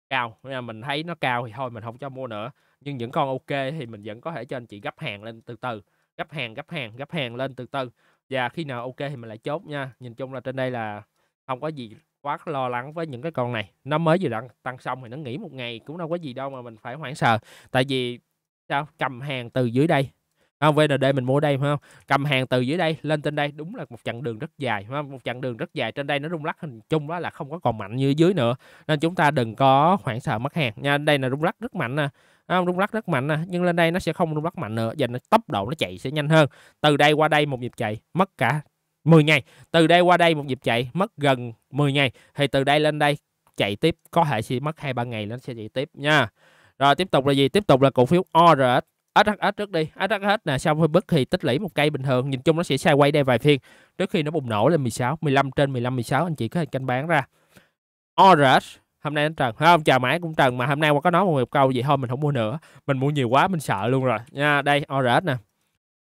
cao nha mình thấy nó cao thì thôi mình không cho mua nữa nhưng những con ok thì mình vẫn có thể cho anh chị gấp hàng lên từ từ gấp hàng gấp hàng gấp hàng lên từ từ và khi nào ok thì mình lại chốt nha nhìn chung là trên đây là không có gì quá lo lắng với những cái con này nó mới vừa đang tăng xong thì nó nghỉ một ngày cũng đâu có gì đâu mà mình phải hoảng sợ tại vì sao cầm hàng từ dưới đây không VND mình mua đây phải không cầm hàng từ dưới đây lên trên đây đúng là một chặng đường rất dài phải không? một chặng đường rất dài trên đây nó rung lắc hình chung đó là không có còn mạnh như dưới nữa nên chúng ta đừng có hoảng sợ mất hàng nha đây là rung lắc rất mạnh nè không rung lắc rất mạnh nè nhưng lên đây nó sẽ không rung lắc mạnh nữa và nó, tốc độ nó chạy sẽ nhanh hơn từ đây qua đây một nhịp chạy mất cả 10 ngày từ đây qua đây một dịp chạy mất gần 10 ngày thì từ đây lên đây chạy tiếp có thể sẽ mất hai ba ngày nó sẽ chạy tiếp nha rồi tiếp tục là gì tiếp tục là cổ phiếu ORS SHS trước đi SHS nè sau Facebook thì tích lũy một cây bình thường nhìn chung nó sẽ sai quay đây vài phiên trước khi nó bùng nổ lên 16 15 trên 15 16 anh chị có thể canh bán ra ORS hôm nay nó trần không chào mãi cũng trần mà hôm nay qua có nói một câu vậy thôi mình không mua nữa mình mua nhiều quá mình sợ luôn rồi nha đây ORS nè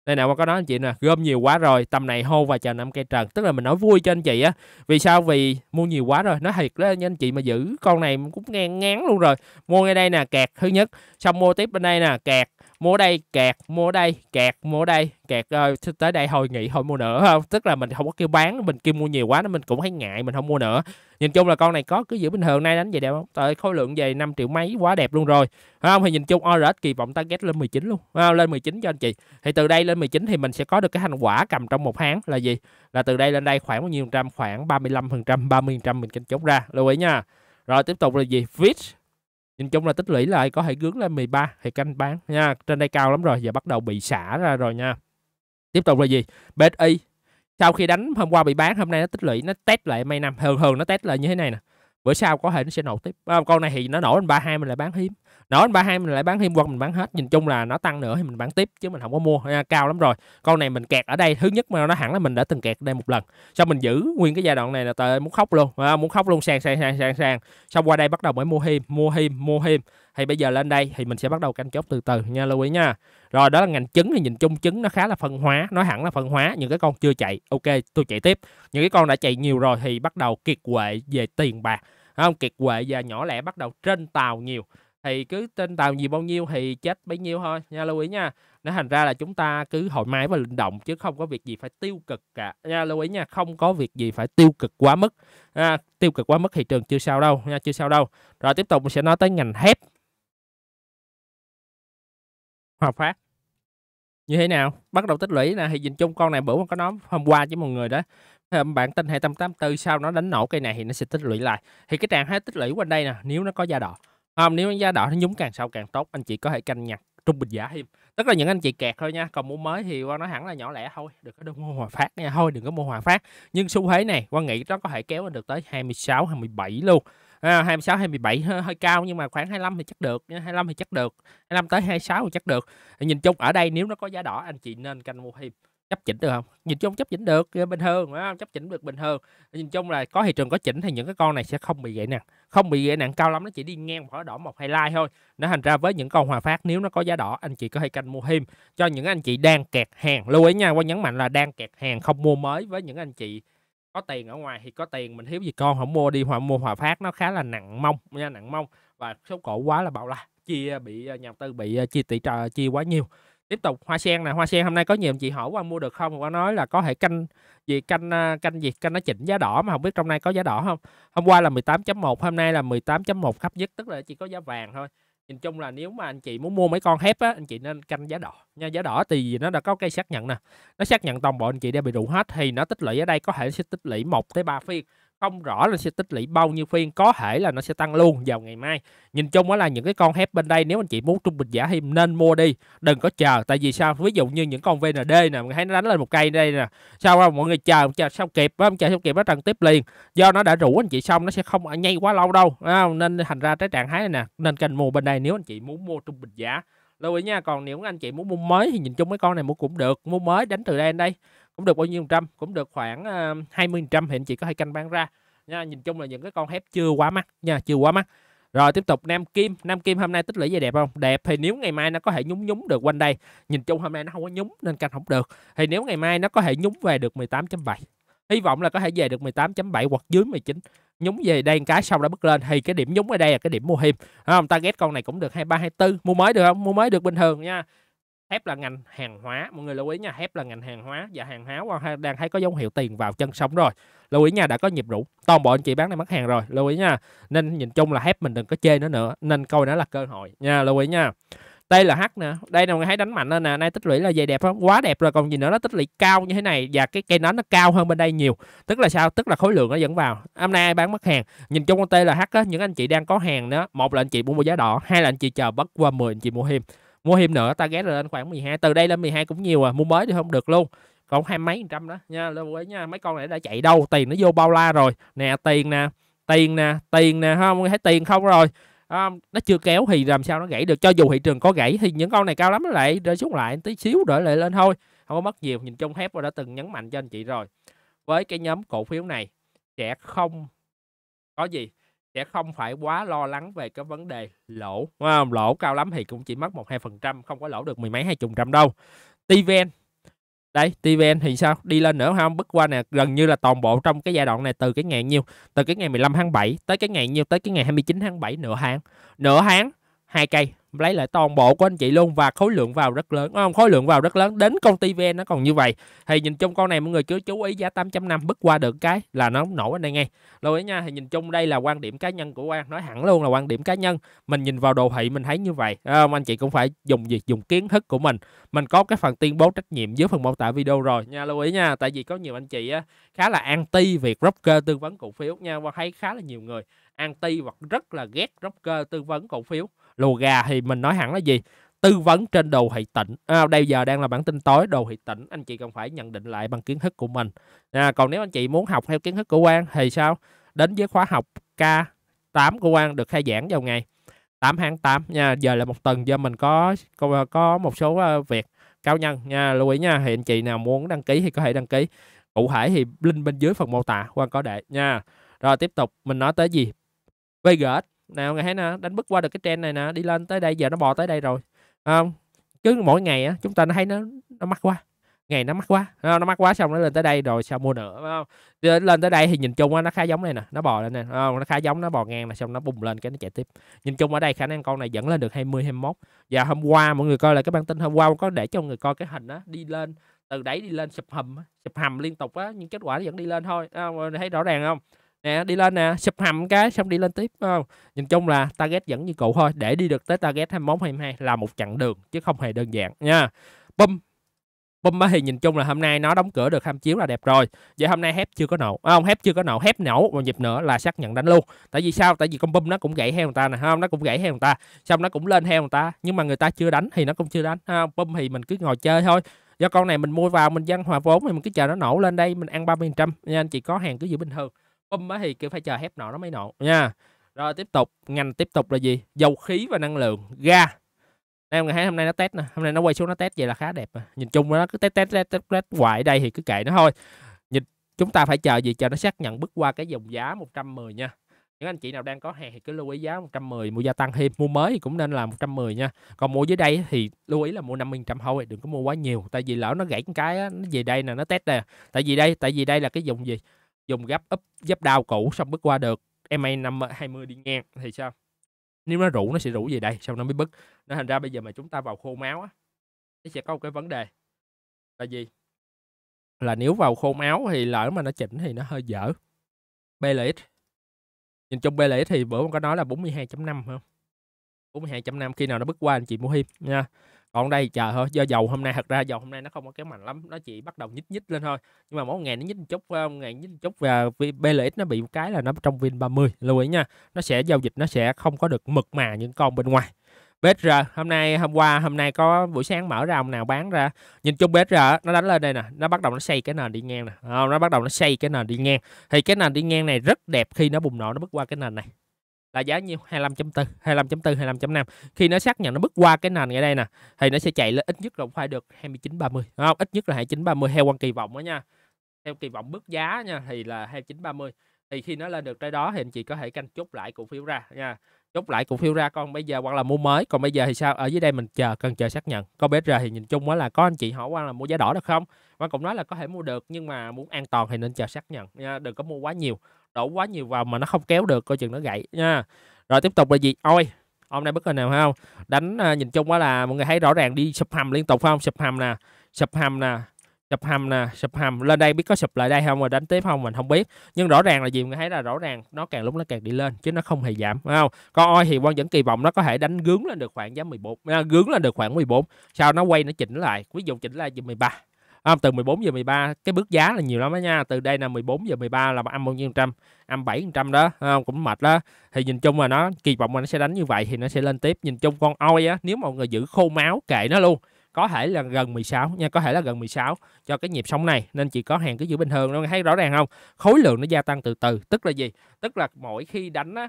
đây nào qua có nói anh chị nè gom nhiều quá rồi tầm này hô và chờ năm cây trần tức là mình nói vui cho anh chị á vì sao vì mua nhiều quá rồi nói thiệt đó nha anh chị mà giữ con này cũng ngang ngán luôn rồi mua ngay đây nè kẹt thứ nhất xong mua tiếp bên đây nè kẹt mua đây kẹt mua đây kẹt mua đây kẹt rồi ờ, tới đây hồi nghỉ thôi mua nữa không tức là mình không có kêu bán mình kêu mua nhiều quá nên mình cũng thấy ngại mình không mua nữa nhìn chung là con này có cứ giữ bình thường nay đánh vậy đẹp không tại khối lượng về 5 triệu mấy quá đẹp luôn rồi phải không thì nhìn chung ORX kỳ vọng target lên 19 luôn phải không? lên 19 cho anh chị thì từ đây lên 19 thì mình sẽ có được cái thành quả cầm trong một tháng là gì là từ đây lên đây khoảng bao nhiêu phần trăm khoảng 35 phần trăm 30 phần trăm mình canh chống ra lưu ý nha rồi tiếp tục là gì Fitch nhìn chung là tích lũy lại có thể gướng lên 13 thì canh bán nha trên đây cao lắm rồi giờ bắt đầu bị xả ra rồi nha tiếp tục là gì BSI sau khi đánh hôm qua bị bán hôm nay nó tích lũy nó test lại may năm thường thường nó test lại như thế này nè bữa sau có thể nó sẽ nổ tiếp à, con này thì nó nổ lên ba hai mình lại bán hiếm nổ lên ba hai mình lại bán hiếm hoặc mình bán hết nhìn chung là nó tăng nữa thì mình bán tiếp chứ mình không có mua à, cao lắm rồi con này mình kẹt ở đây thứ nhất mà nó hẳn là mình đã từng kẹt ở đây một lần sau mình giữ nguyên cái giai đoạn này là tờ muốn khóc luôn à, muốn khóc luôn sàn sàn sàn sàn sàn xong qua đây bắt đầu mới mua hiếm mua hiếm mua hiếm thì bây giờ lên đây thì mình sẽ bắt đầu canh chốt từ từ nha lưu ý nha rồi đó là ngành trứng thì nhìn chung trứng nó khá là phân hóa nó hẳn là phân hóa những cái con chưa chạy ok tôi chạy tiếp những cái con đã chạy nhiều rồi thì bắt đầu kiệt quệ về tiền bạc không kiệt quệ và nhỏ lẻ bắt đầu trên tàu nhiều thì cứ trên tàu nhiều bao nhiêu thì chết bấy nhiêu thôi nha lưu ý nha nó thành ra là chúng ta cứ thoải mái và linh động chứ không có việc gì phải tiêu cực cả nha lưu ý nha không có việc gì phải tiêu cực quá mức à, tiêu cực quá mức thị trường chưa sao đâu nha chưa sao đâu rồi tiếp tục mình sẽ nói tới ngành thép Hòa Phát như thế nào bắt đầu tích lũy là thì nhìn chung con này bữa mà có nói hôm qua với một người đó bạn tin 2884 sau nó đánh nổ cây này thì nó sẽ tích lũy lại thì cái trạng thái tích lũy quanh đây nè nếu nó có da đỏ không nếu nó da đỏ nó nhúng càng sâu càng tốt anh chị có thể canh nhặt trung bình giá thêm tức là những anh chị kẹt thôi nha còn mua mới thì qua nó hẳn là nhỏ lẻ thôi được có đừng mua hòa phát nha thôi đừng có mua hòa phát nhưng xu thế này quan nghĩ nó có thể kéo lên được tới 26 27 luôn 26 ờ, 27 hơi, cao nhưng mà khoảng 25 thì chắc được 25 thì chắc được 25 tới 26 thì chắc được ờ, nhìn chung ở đây nếu nó có giá đỏ anh chị nên canh mua thêm chấp chỉnh được không nhìn chung chấp chỉnh được ờ, bình thường phải không chấp chỉnh được bình thường nhìn chung là có thị trường có chỉnh thì những cái con này sẽ không bị gãy nặng không bị gãy nặng cao lắm nó chỉ đi ngang khỏi đỏ một hai lai thôi nó thành ra với những con hòa phát nếu nó có giá đỏ anh chị có thể canh mua thêm cho những anh chị đang kẹt hàng lưu ý nha qua nhấn mạnh là đang kẹt hàng không mua mới với những anh chị có tiền ở ngoài thì có tiền mình thiếu gì con không mua đi hoặc mua hòa phát nó khá là nặng mông nha nặng mông và số cổ quá là bạo la chia bị nhà tư bị chia tỷ trợ chia quá nhiều tiếp tục hoa sen nè hoa sen hôm nay có nhiều chị hỏi qua mua được không qua nói là có thể canh gì canh canh gì canh nó chỉnh giá đỏ mà không biết trong nay có giá đỏ không hôm qua là 18.1 hôm nay là 18.1 thấp nhất tức là chỉ có giá vàng thôi nhìn chung là nếu mà anh chị muốn mua mấy con hép á anh chị nên canh giá đỏ nha giá đỏ thì nó đã có cây xác nhận nè nó xác nhận toàn bộ anh chị đã bị rủ hết thì nó tích lũy ở đây có thể sẽ tích lũy một tới ba phiên không rõ là sẽ tích lũy bao nhiêu phiên có thể là nó sẽ tăng luôn vào ngày mai nhìn chung đó là những cái con hép bên đây nếu anh chị muốn trung bình giả thì nên mua đi đừng có chờ tại vì sao ví dụ như những con VND nè mình thấy nó đánh lên một cây đây nè sao mà mọi người chờ chờ sao kịp không chờ sao kịp nó trần tiếp liền do nó đã rủ anh chị xong nó sẽ không ở nhây quá lâu đâu nên thành ra cái trạng thái này nè nên kênh mua bên đây nếu anh chị muốn mua trung bình giá lưu ý nha còn nếu anh chị muốn mua mới thì nhìn chung mấy con này mua cũng được mua mới đánh từ đây đến đây cũng được bao nhiêu phần trăm cũng được khoảng 20 à, phần trăm hiện chỉ có hai canh bán ra nha nhìn chung là những cái con hép chưa quá mắc nha chưa quá mắc rồi tiếp tục Nam Kim Nam Kim hôm nay tích lũy về đẹp không đẹp thì nếu ngày mai nó có thể nhúng nhúng được quanh đây nhìn chung hôm nay nó không có nhúng nên canh không được thì nếu ngày mai nó có thể nhúng về được 18.7 hy vọng là có thể về được 18.7 hoặc dưới 19 nhúng về đây cái xong đã bước lên thì cái điểm nhúng ở đây là cái điểm mua hiểm không ta ghét con này cũng được 23 24 mua mới được không mua mới được bình thường nha thép là ngành hàng hóa mọi người lưu ý nha thép là ngành hàng hóa và hàng hóa đang thấy có dấu hiệu tiền vào chân sống rồi lưu ý nha đã có nhịp rũ toàn bộ anh chị bán này mất hàng rồi lưu ý nha nên nhìn chung là thép mình đừng có chê nó nữa nên coi nó là cơ hội nha lưu ý nha đây là H nè đây là người thấy đánh mạnh lên nè nay tích lũy là dày đẹp không quá đẹp rồi còn gì nữa nó tích lũy cao như thế này và cái cây nến nó cao hơn bên đây nhiều tức là sao tức là khối lượng nó dẫn vào hôm nay ai bán mất hàng nhìn chung con T là H á những anh chị đang có hàng đó một là anh chị mua giá đỏ hai là anh chị chờ bất qua 10 anh chị mua thêm mua thêm nữa ta là lên khoảng 12 từ đây lên 12 cũng nhiều à mua mới thì không được luôn còn hai mấy phần trăm đó nha lưu ý nha mấy con này đã chạy đâu tiền nó vô bao la rồi nè tiền nè tiền nè tiền nè không thấy tiền không rồi à, nó chưa kéo thì làm sao nó gãy được cho dù thị trường có gãy thì những con này cao lắm nó lại rơi xuống lại tí xíu đỡ lại lên thôi không có mất nhiều nhìn trong thép đã từng nhấn mạnh cho anh chị rồi với cái nhóm cổ phiếu này sẽ không có gì sẽ không phải quá lo lắng về cái vấn đề lỗ không? lỗ cao lắm thì cũng chỉ mất một hai phần trăm không có lỗ được mười mấy hai chục trăm đâu TVN đây TVN thì sao đi lên nữa không bước qua nè gần như là toàn bộ trong cái giai đoạn này từ cái ngày nhiêu từ cái ngày 15 tháng 7 tới cái ngày nhiêu tới cái ngày 29 tháng 7 nửa tháng nửa tháng hai cây lấy lại toàn bộ của anh chị luôn và khối lượng vào rất lớn không khối lượng vào rất lớn đến công ty vn nó còn như vậy thì nhìn chung con này mọi người cứ chú ý giá 8 năm bước qua được cái là nó nổ ở đây ngay lưu ý nha thì nhìn chung đây là quan điểm cá nhân của quan nói hẳn luôn là quan điểm cá nhân mình nhìn vào đồ thị mình thấy như vậy à, anh chị cũng phải dùng việc dùng kiến thức của mình mình có cái phần tuyên bố trách nhiệm dưới phần mô tả video rồi nha lưu ý nha tại vì có nhiều anh chị á, khá là anti việc broker tư vấn cổ phiếu nha và thấy khá là nhiều người anti hoặc rất là ghét broker tư vấn cổ phiếu Loga thì mình nói hẳn là gì? Tư vấn trên đồ thị tỉnh. À, đây giờ đang là bản tin tối đồ thị tỉnh. Anh chị cần phải nhận định lại bằng kiến thức của mình. À, còn nếu anh chị muốn học theo kiến thức của Quang thì sao? Đến với khóa học K8 của Quang được khai giảng vào ngày 8 tháng 8 nha. Giờ là một tuần do mình có có, có một số ờ, việc cao nhân nha. Lưu ý nha. Thì anh chị nào muốn đăng ký thì có thể đăng ký. Cụ thể thì link bên dưới phần mô tả Quang có để nha. Rồi tiếp tục mình nói tới gì? VGX nào ngày thấy nè đánh bứt qua được cái trend này nè đi lên tới đây giờ nó bò tới đây rồi không cứ mỗi ngày á chúng ta thấy nó nó mắc quá ngày nó mắc quá nó mắc quá xong nó lên tới đây rồi sao mua nữa phải không lên tới đây thì nhìn chung á nó khá giống này nè nó bò lên nè không? nó khá giống nó bò ngang là xong nó bùng lên cái nó chạy tiếp nhìn chung ở đây khả năng con này vẫn lên được 20 21 và hôm qua mọi người coi là cái bản tin hôm qua có để cho người coi cái hình á đi lên từ đáy đi lên sụp hầm sụp hầm liên tục á nhưng kết quả nó vẫn đi lên thôi không? thấy rõ ràng không nè đi lên nè sụp hầm cái xong đi lên tiếp không nhìn chung là target vẫn như cũ thôi để đi được tới target 21 22 là một chặng đường chứ không hề đơn giản nha bum Bum thì nhìn chung là hôm nay nó đóng cửa được tham chiếu là đẹp rồi. Vậy hôm nay hép chưa có nổ. À, không, hép chưa có nổ, hép nổ một nhịp nữa là xác nhận đánh luôn. Tại vì sao? Tại vì con bum nó cũng gãy heo người ta nè, không? Nó cũng gãy heo người ta. Xong nó cũng lên heo người ta, nhưng mà người ta chưa đánh thì nó cũng chưa đánh. Không, bum thì mình cứ ngồi chơi thôi. Do con này mình mua vào mình dân hòa vốn thì mình cứ chờ nó nổ lên đây mình ăn ba mươi trăm nha anh chị có hàng cứ giữ bình thường bum á thì cứ phải chờ hép nọ nó mới nổ nha rồi tiếp tục ngành tiếp tục là gì dầu khí và năng lượng ga em ngày hôm nay nó test nè hôm nay nó quay xuống nó test vậy là khá đẹp mà. nhìn chung nó cứ test test test test, test hoài ở đây thì cứ kệ nó thôi nhìn chúng ta phải chờ gì chờ nó xác nhận bước qua cái dòng giá 110 nha những anh chị nào đang có hàng thì cứ lưu ý giá 110 mua gia tăng thêm mua mới thì cũng nên là 110 nha còn mua dưới đây thì lưu ý là mua 50 trăm thôi đừng có mua quá nhiều tại vì lỡ nó gãy cái á, nó về đây nè nó test nè tại vì đây tại vì đây là cái vùng gì dùng gấp úp giáp đao cũ xong bước qua được em ai năm hai mươi đi ngang thì sao nếu nó rủ nó sẽ rủ về đây xong nó mới bứt nó thành ra bây giờ mà chúng ta vào khô máu á nó sẽ có một cái vấn đề là gì là nếu vào khô máu thì lỡ mà nó chỉnh thì nó hơi dở b BLX nhìn chung BLX thì bữa con có nói là 42.5 không 42.5 khi nào nó bứt qua anh chị mua thêm nha còn đây chờ thôi do dầu hôm nay thật ra dầu hôm nay nó không có kéo mạnh lắm nó chỉ bắt đầu nhích nhích lên thôi nhưng mà mỗi ngày nó nhích một chút một ờ, ngày nhích một chút và BLX nó bị một cái là nó trong vin 30 lưu ý nha nó sẽ giao dịch nó sẽ không có được mực mà những con bên ngoài BSR hôm nay hôm qua hôm nay có buổi sáng mở ra ông nào bán ra nhìn chung BSR nó đánh lên đây nè nó bắt đầu nó xây cái nền đi ngang nè ờ, nó bắt đầu nó xây cái nền đi ngang thì cái nền đi ngang này rất đẹp khi nó bùng nổ nó bước qua cái nền này là giá nhiêu 25.4 25.4 25.5 khi nó xác nhận nó bước qua cái nền ngay đây nè thì nó sẽ chạy lên ít nhất là phải được 29 30 đúng không ít nhất là 29 30 theo quan kỳ vọng đó nha theo kỳ vọng bước giá nha thì là 29 30 thì khi nó lên được tới đó thì anh chị có thể canh chốt lại cổ phiếu ra nha chốt lại cổ phiếu ra còn bây giờ hoặc là mua mới còn bây giờ thì sao ở dưới đây mình chờ cần chờ xác nhận có biết rồi thì nhìn chung á là có anh chị hỏi qua là mua giá đỏ được không và cũng nói là có thể mua được nhưng mà muốn an toàn thì nên chờ xác nhận nha đừng có mua quá nhiều đổ quá nhiều vào mà nó không kéo được coi chừng nó gãy nha rồi tiếp tục là gì ôi hôm nay bất ngờ nào không đánh à, nhìn chung quá là mọi người thấy rõ ràng đi sụp hầm liên tục phải không sụp hầm nè sụp hầm nè sụp hầm nè sụp hầm lên đây biết có sụp lại đây không rồi đánh tiếp không mình không biết nhưng rõ ràng là gì mọi người thấy là rõ ràng nó càng lúc nó càng đi lên chứ nó không hề giảm phải không con oi thì quan vẫn kỳ vọng nó có thể đánh gướng lên được khoảng giá 14 bốn à, gướng lên được khoảng 14 sau nó quay nó chỉnh lại ví dụ chỉnh lại chừng 13 à, từ 14 giờ 13 cái bước giá là nhiều lắm đó nha từ đây là 14 giờ 13 là âm bao nhiêu phần trăm âm 7 trăm đó à, cũng mệt đó thì nhìn chung là nó kỳ vọng là nó sẽ đánh như vậy thì nó sẽ lên tiếp nhìn chung con oi á nếu mọi người giữ khô máu kệ nó luôn có thể là gần 16 nha có thể là gần 16 cho cái nhịp sóng này nên chỉ có hàng cứ giữ bình thường nó thấy rõ ràng không khối lượng nó gia tăng từ từ tức là gì tức là mỗi khi đánh á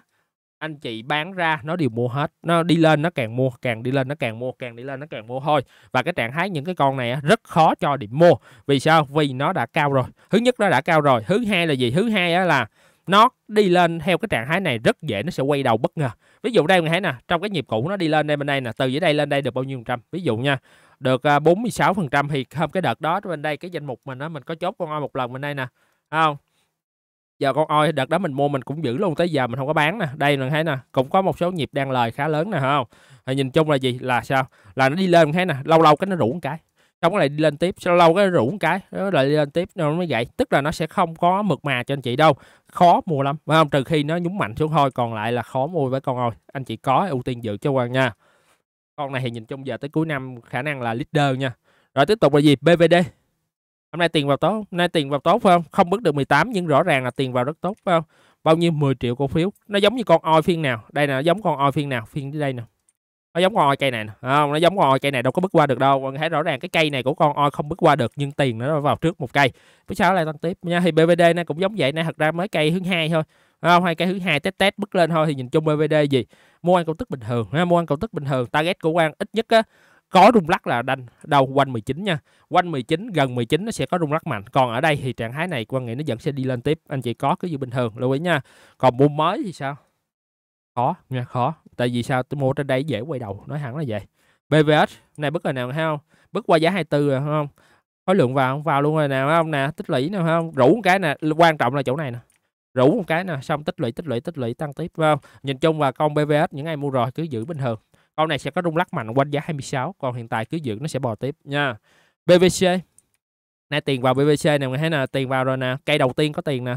anh chị bán ra nó đều mua hết nó đi lên nó càng mua càng đi lên nó càng mua càng đi lên nó càng mua thôi và cái trạng thái những cái con này rất khó cho điểm mua vì sao vì nó đã cao rồi thứ nhất nó đã cao rồi thứ hai là gì thứ hai là nó đi lên theo cái trạng thái này rất dễ nó sẽ quay đầu bất ngờ ví dụ đây mình thấy nè trong cái nhịp cũ nó đi lên đây bên đây nè từ dưới đây lên đây được bao nhiêu phần trăm ví dụ nha được 46 à, phần trăm thì hôm cái đợt đó bên đây cái danh mục mình nó mình có chốt con o một lần bên đây nè không giờ con oi đợt đó mình mua mình cũng giữ luôn tới giờ mình không có bán nè đây mình thấy nè cũng có một số nhịp đang lời khá lớn nè không thì nhìn chung là gì là sao là nó đi lên thấy nè lâu lâu cái nó rủ một cái xong cái lại đi lên tiếp sau lâu cái rủ một cái nó lại đi lên tiếp nó mới vậy tức là nó sẽ không có mượt mà cho anh chị đâu khó mua lắm phải không trừ khi nó nhúng mạnh xuống thôi còn lại là khó mua với con oi anh chị có ưu tiên giữ cho quan nha con này thì nhìn chung giờ tới cuối năm khả năng là leader nha rồi tiếp tục là gì bvd hôm nay tiền vào tốt hôm nay tiền vào tốt phải không không bước được 18 nhưng rõ ràng là tiền vào rất tốt phải không bao nhiêu 10 triệu cổ phiếu nó giống như con oi phiên nào đây là nó giống con oi phiên nào phiên dưới đây nè nó giống con oi cây này nè không nó giống con oi cây này đâu có bước qua được đâu còn thấy rõ ràng cái cây này của con oi không bước qua được nhưng tiền nó vào trước một cây phía sau lại tăng tiếp nha thì bvd nó cũng giống vậy nè thật ra mới cây thứ hai thôi không hai cây thứ hai test test bước lên thôi thì nhìn chung bvd gì mua ăn cầu tức bình thường mua ăn cầu tức bình thường target của quan ít nhất á có rung lắc là đanh đâu quanh 19 nha quanh 19 gần 19 nó sẽ có rung lắc mạnh còn ở đây thì trạng thái này quan nghĩ nó vẫn sẽ đi lên tiếp anh chị có cứ như bình thường lưu ý nha còn mua mới thì sao khó nha khó tại vì sao tôi mua trên đây dễ quay đầu nói hẳn là vậy BVS này bất rồi nào thấy không bứt qua giá 24 rồi không khối lượng vào không vào luôn rồi nào không nè tích lũy nào không rủ một cái nè quan trọng là chỗ này nè rủ một cái nè xong tích lũy tích lũy tích lũy tăng tiếp phải không nhìn chung là con BVS những ngày mua rồi cứ giữ bình thường con này sẽ có rung lắc mạnh quanh giá 26, còn hiện tại cứ giữ nó sẽ bò tiếp nha. BVC. Nay tiền vào BVC này mình thấy là tiền vào rồi nè, cây đầu tiên có tiền nè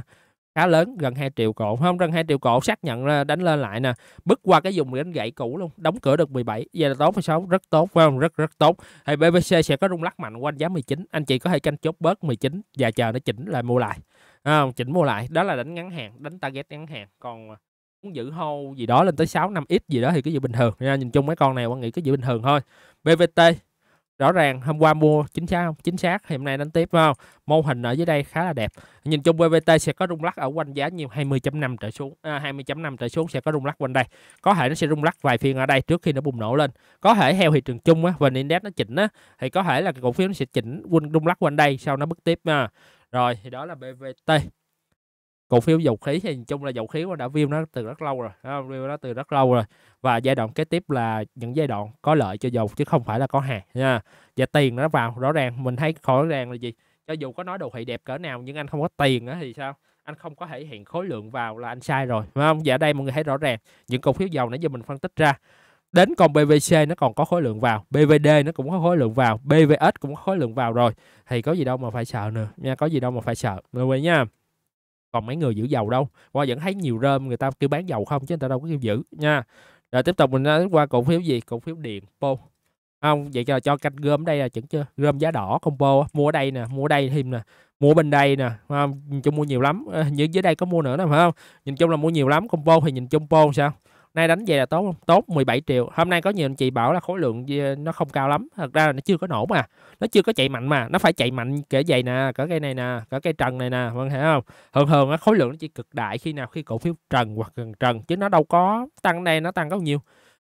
khá lớn gần 2 triệu cổ không gần 2 triệu cổ xác nhận ra đánh lên lại nè bứt qua cái vùng đánh gãy cũ luôn đóng cửa được 17 giờ là tốt sáu rất tốt phải không rất rất tốt thì BVC sẽ có rung lắc mạnh quanh giá 19 anh chị có thể canh chốt bớt 19 và chờ nó chỉnh lại mua lại à, chỉnh mua lại đó là đánh ngắn hạn đánh target ngắn hạn còn muốn giữ hâu gì đó lên tới 6 năm ít gì đó thì cứ giữ bình thường nha nhìn chung mấy con này quan nghĩ cứ giữ bình thường thôi BVT rõ ràng hôm qua mua chính xác không chính xác thì hôm nay đánh tiếp phải không mô hình ở dưới đây khá là đẹp nhìn chung BVT sẽ có rung lắc ở quanh giá nhiều 20.5 trở xuống à, 20.5 trở xuống sẽ có rung lắc quanh đây có thể nó sẽ rung lắc vài phiên ở đây trước khi nó bùng nổ lên có thể theo thị trường chung á và index nó chỉnh á thì có thể là cổ phiếu nó sẽ chỉnh rung lắc quanh đây sau nó bước tiếp à. rồi thì đó là BVT cổ phiếu dầu khí thì nhìn chung là dầu khí đã view nó từ rất lâu rồi view nó từ rất lâu rồi và giai đoạn kế tiếp là những giai đoạn có lợi cho dầu chứ không phải là có hàng nha và tiền nó vào rõ ràng mình thấy rõ ràng là gì cho dù có nói đồ thị đẹp cỡ nào nhưng anh không có tiền thì sao anh không có thể hiện khối lượng vào là anh sai rồi phải không và ở đây mọi người thấy rõ ràng những cổ phiếu dầu nãy giờ mình phân tích ra đến còn BVC nó còn có khối lượng vào BVD nó cũng có khối lượng vào BVS cũng có khối lượng vào rồi thì có gì đâu mà phải sợ nữa nha có gì đâu mà phải sợ mọi người nha còn mấy người giữ dầu đâu qua vẫn thấy nhiều rơm người ta kêu bán dầu không chứ người ta đâu có kêu giữ nha rồi tiếp tục mình à, qua cổ phiếu gì cổ phiếu điện po không vậy cho cho canh gom đây là chuẩn chưa gom giá đỏ combo mua ở đây nè mua ở đây thêm nè mua bên đây nè không nhìn chung mua nhiều lắm à, dưới đây có mua nữa nè phải không nhìn chung là mua nhiều lắm combo thì nhìn chung po sao nay đánh về là tốt không tốt 17 triệu hôm nay có nhiều anh chị bảo là khối lượng nó không cao lắm thật ra là nó chưa có nổ mà nó chưa có chạy mạnh mà nó phải chạy mạnh kể dày nè cỡ cây này nè cỡ cây trần này nè vâng hiểu không thường thường á khối lượng nó chỉ cực đại khi nào khi cổ phiếu trần hoặc gần trần chứ nó đâu có tăng đây nó tăng có nhiều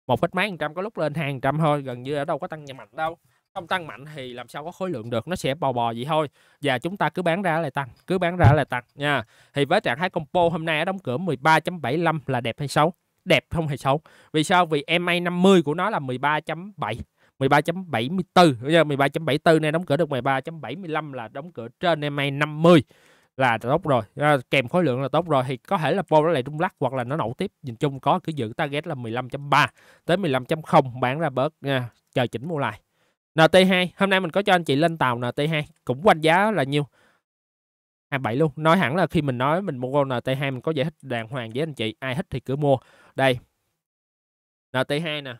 một ít mấy phần trăm có lúc lên hàng trăm thôi gần như ở đâu có tăng nhà mạnh đâu không tăng mạnh thì làm sao có khối lượng được nó sẽ bò bò vậy thôi và chúng ta cứ bán ra là tăng cứ bán ra là tăng nha thì với trạng thái compo hôm nay ở đóng cửa 13.75 là đẹp hay xấu đẹp không hề xấu vì sao vì MA50 của nó là 13.7 13.74 Giờ 13.74 này đóng cửa được 13.75 là đóng cửa trên MA50 là tốt rồi à, kèm khối lượng là tốt rồi thì có thể là pole nó lại rung lắc hoặc là nó nổ tiếp nhìn chung có cứ giữ target là 15.3 tới 15.0 bán ra bớt nha à, chờ chỉnh mua lại NT2 hôm nay mình có cho anh chị lên tàu NT2 cũng quanh giá là nhiêu 27 luôn nói hẳn là khi mình nói mình mua con NT2 mình có giải thích đàng hoàng với anh chị ai thích thì cứ mua đây NT2 nè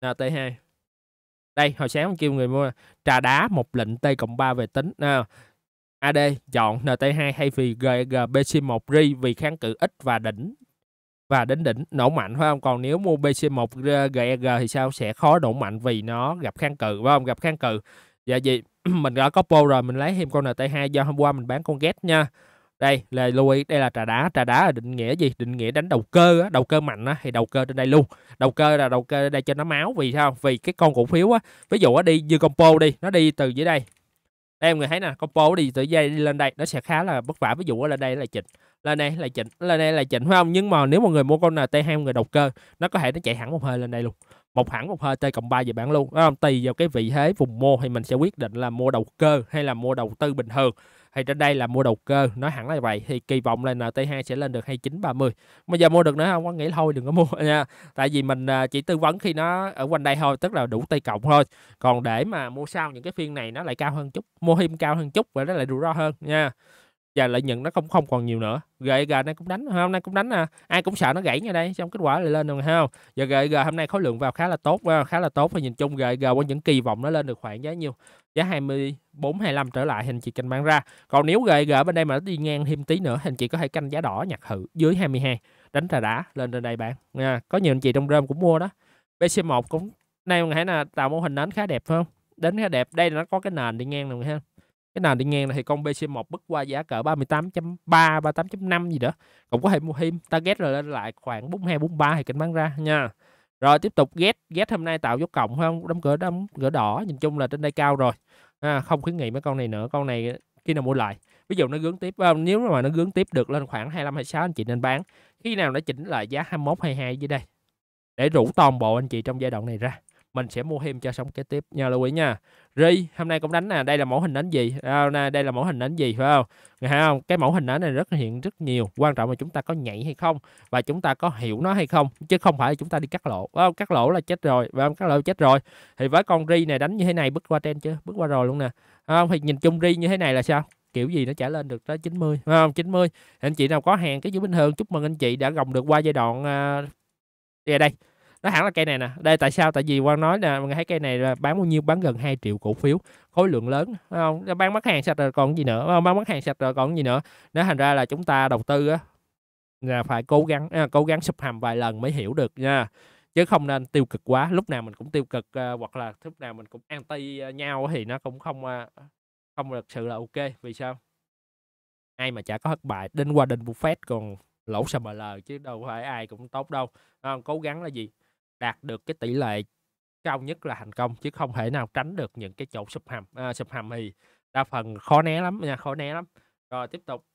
NT2 đây hồi sáng kêu người mua trà đá một lệnh T cộng 3 về tính à, AD chọn NT2 hay vì GBC1 ri vì kháng cự ít và đỉnh và đến đỉnh nổ mạnh phải không? Còn nếu mua BC1 GEG thì sao sẽ khó nổ mạnh vì nó gặp kháng cự phải không? Gặp kháng cự Dạ gì mình đã có pô rồi, mình lấy thêm con NT2 do hôm qua mình bán con ghét nha. Đây là lưu ý, đây là trà đá, trà đá là định nghĩa gì? Định nghĩa đánh đầu cơ á, đầu cơ mạnh á thì đầu cơ trên đây luôn. Đầu cơ là đầu cơ đây cho nó máu vì sao? Vì cái con cổ phiếu á, ví dụ á đi như compo đi, nó đi từ dưới đây. Đây mọi người thấy nè, compo đi từ dây đi lên đây, nó sẽ khá là vất vả. Ví dụ ở lên đây là chỉnh, lên đây là chỉnh, lên đây là chỉnh phải không? Nhưng mà nếu mọi người mua con nt hai người đầu cơ, nó có thể nó chạy hẳn một hơi lên đây luôn một hẳn một hơi t cộng 3 về bản luôn đúng không tùy vào cái vị thế vùng mua thì mình sẽ quyết định là mua đầu cơ hay là mua đầu tư bình thường thì trên đây là mua đầu cơ nói hẳn là vậy thì kỳ vọng là NT2 sẽ lên được 2930 bây giờ mua được nữa không có nghĩ thôi đừng có mua nha tại vì mình à, chỉ tư vấn khi nó ở quanh đây thôi tức là đủ tây cộng thôi còn để mà mua sau những cái phiên này nó lại cao hơn chút mua thêm cao hơn chút và nó lại rủi ro hơn nha và lợi nhuận nó không không còn nhiều nữa gg nay cũng đánh hôm nay cũng đánh à ai cũng sợ nó gãy ngay đây trong kết quả lại lên rồi giờ và gg hôm nay khối lượng vào khá là tốt à, khá là tốt và nhìn chung gg qua những kỳ vọng nó lên được khoảng giá nhiêu giá 24 25 trở lại hình chị canh bán ra còn nếu gg bên đây mà nó đi ngang thêm tí nữa hình chị có thể canh giá đỏ nhặt hự dưới 22 đánh ra đá lên trên đây bạn nha à, có nhiều anh chị trong rơm cũng mua đó bc1 cũng nay mình thấy là tạo mô hình nến khá đẹp phải không đến khá đẹp đây là nó có cái nền đi ngang này ha cái nào đi ngang này thì con BC1 bất qua giá cỡ 38.3 38.5 gì đó cũng có thể mua thêm target rồi lên lại khoảng 42 43 thì kênh bán ra nha rồi tiếp tục get get hôm nay tạo dấu cộng không đóng cửa đóng cửa đỏ nhìn chung là trên đây cao rồi à, không khuyến nghị mấy con này nữa con này khi nào mua lại ví dụ nó gướng tiếp ờ, nếu mà nó gướng tiếp được lên khoảng 25 26 anh chị nên bán khi nào nó chỉnh lại giá 21 22 dưới đây để rủ toàn bộ anh chị trong giai đoạn này ra mình sẽ mua thêm cho sóng kế tiếp nha lưu ý nha ri hôm nay cũng đánh nè đây là mẫu hình đánh gì à, đây là mẫu hình đánh gì phải không nghe không cái mẫu hình đánh này rất hiện rất nhiều quan trọng là chúng ta có nhảy hay không và chúng ta có hiểu nó hay không chứ không phải là chúng ta đi cắt lỗ phải không cắt lỗ là chết rồi và cắt lỗ chết rồi thì với con ri này đánh như thế này bước qua trên chưa bước qua rồi luôn nè không thì nhìn chung ri như thế này là sao kiểu gì nó trả lên được tới 90 phải không 90 anh chị nào có hàng cái gì bình thường chúc mừng anh chị đã gồng được qua giai đoạn uh, đây đây nó hẳn là cây này nè đây tại sao tại vì quang nói là thấy cây này là bán bao nhiêu bán gần 2 triệu cổ phiếu khối lượng lớn không bán mất hàng sạch rồi còn gì nữa bán mất hàng sạch rồi còn gì nữa nó thành ra là chúng ta đầu tư á là phải cố gắng à, cố gắng sụp hầm vài lần mới hiểu được nha chứ không nên tiêu cực quá lúc nào mình cũng tiêu cực à, hoặc là lúc nào mình cũng anti à, nhau thì nó cũng không à, không thật sự là ok vì sao ai mà chả có thất bại đến qua đình Buffett còn lỗ sầm SML chứ đâu phải ai cũng tốt đâu à, cố gắng là gì đạt được cái tỷ lệ cao nhất là thành công chứ không thể nào tránh được những cái chỗ sụp hầm à, sụp hầm thì đa phần khó né lắm nha khó né lắm rồi tiếp tục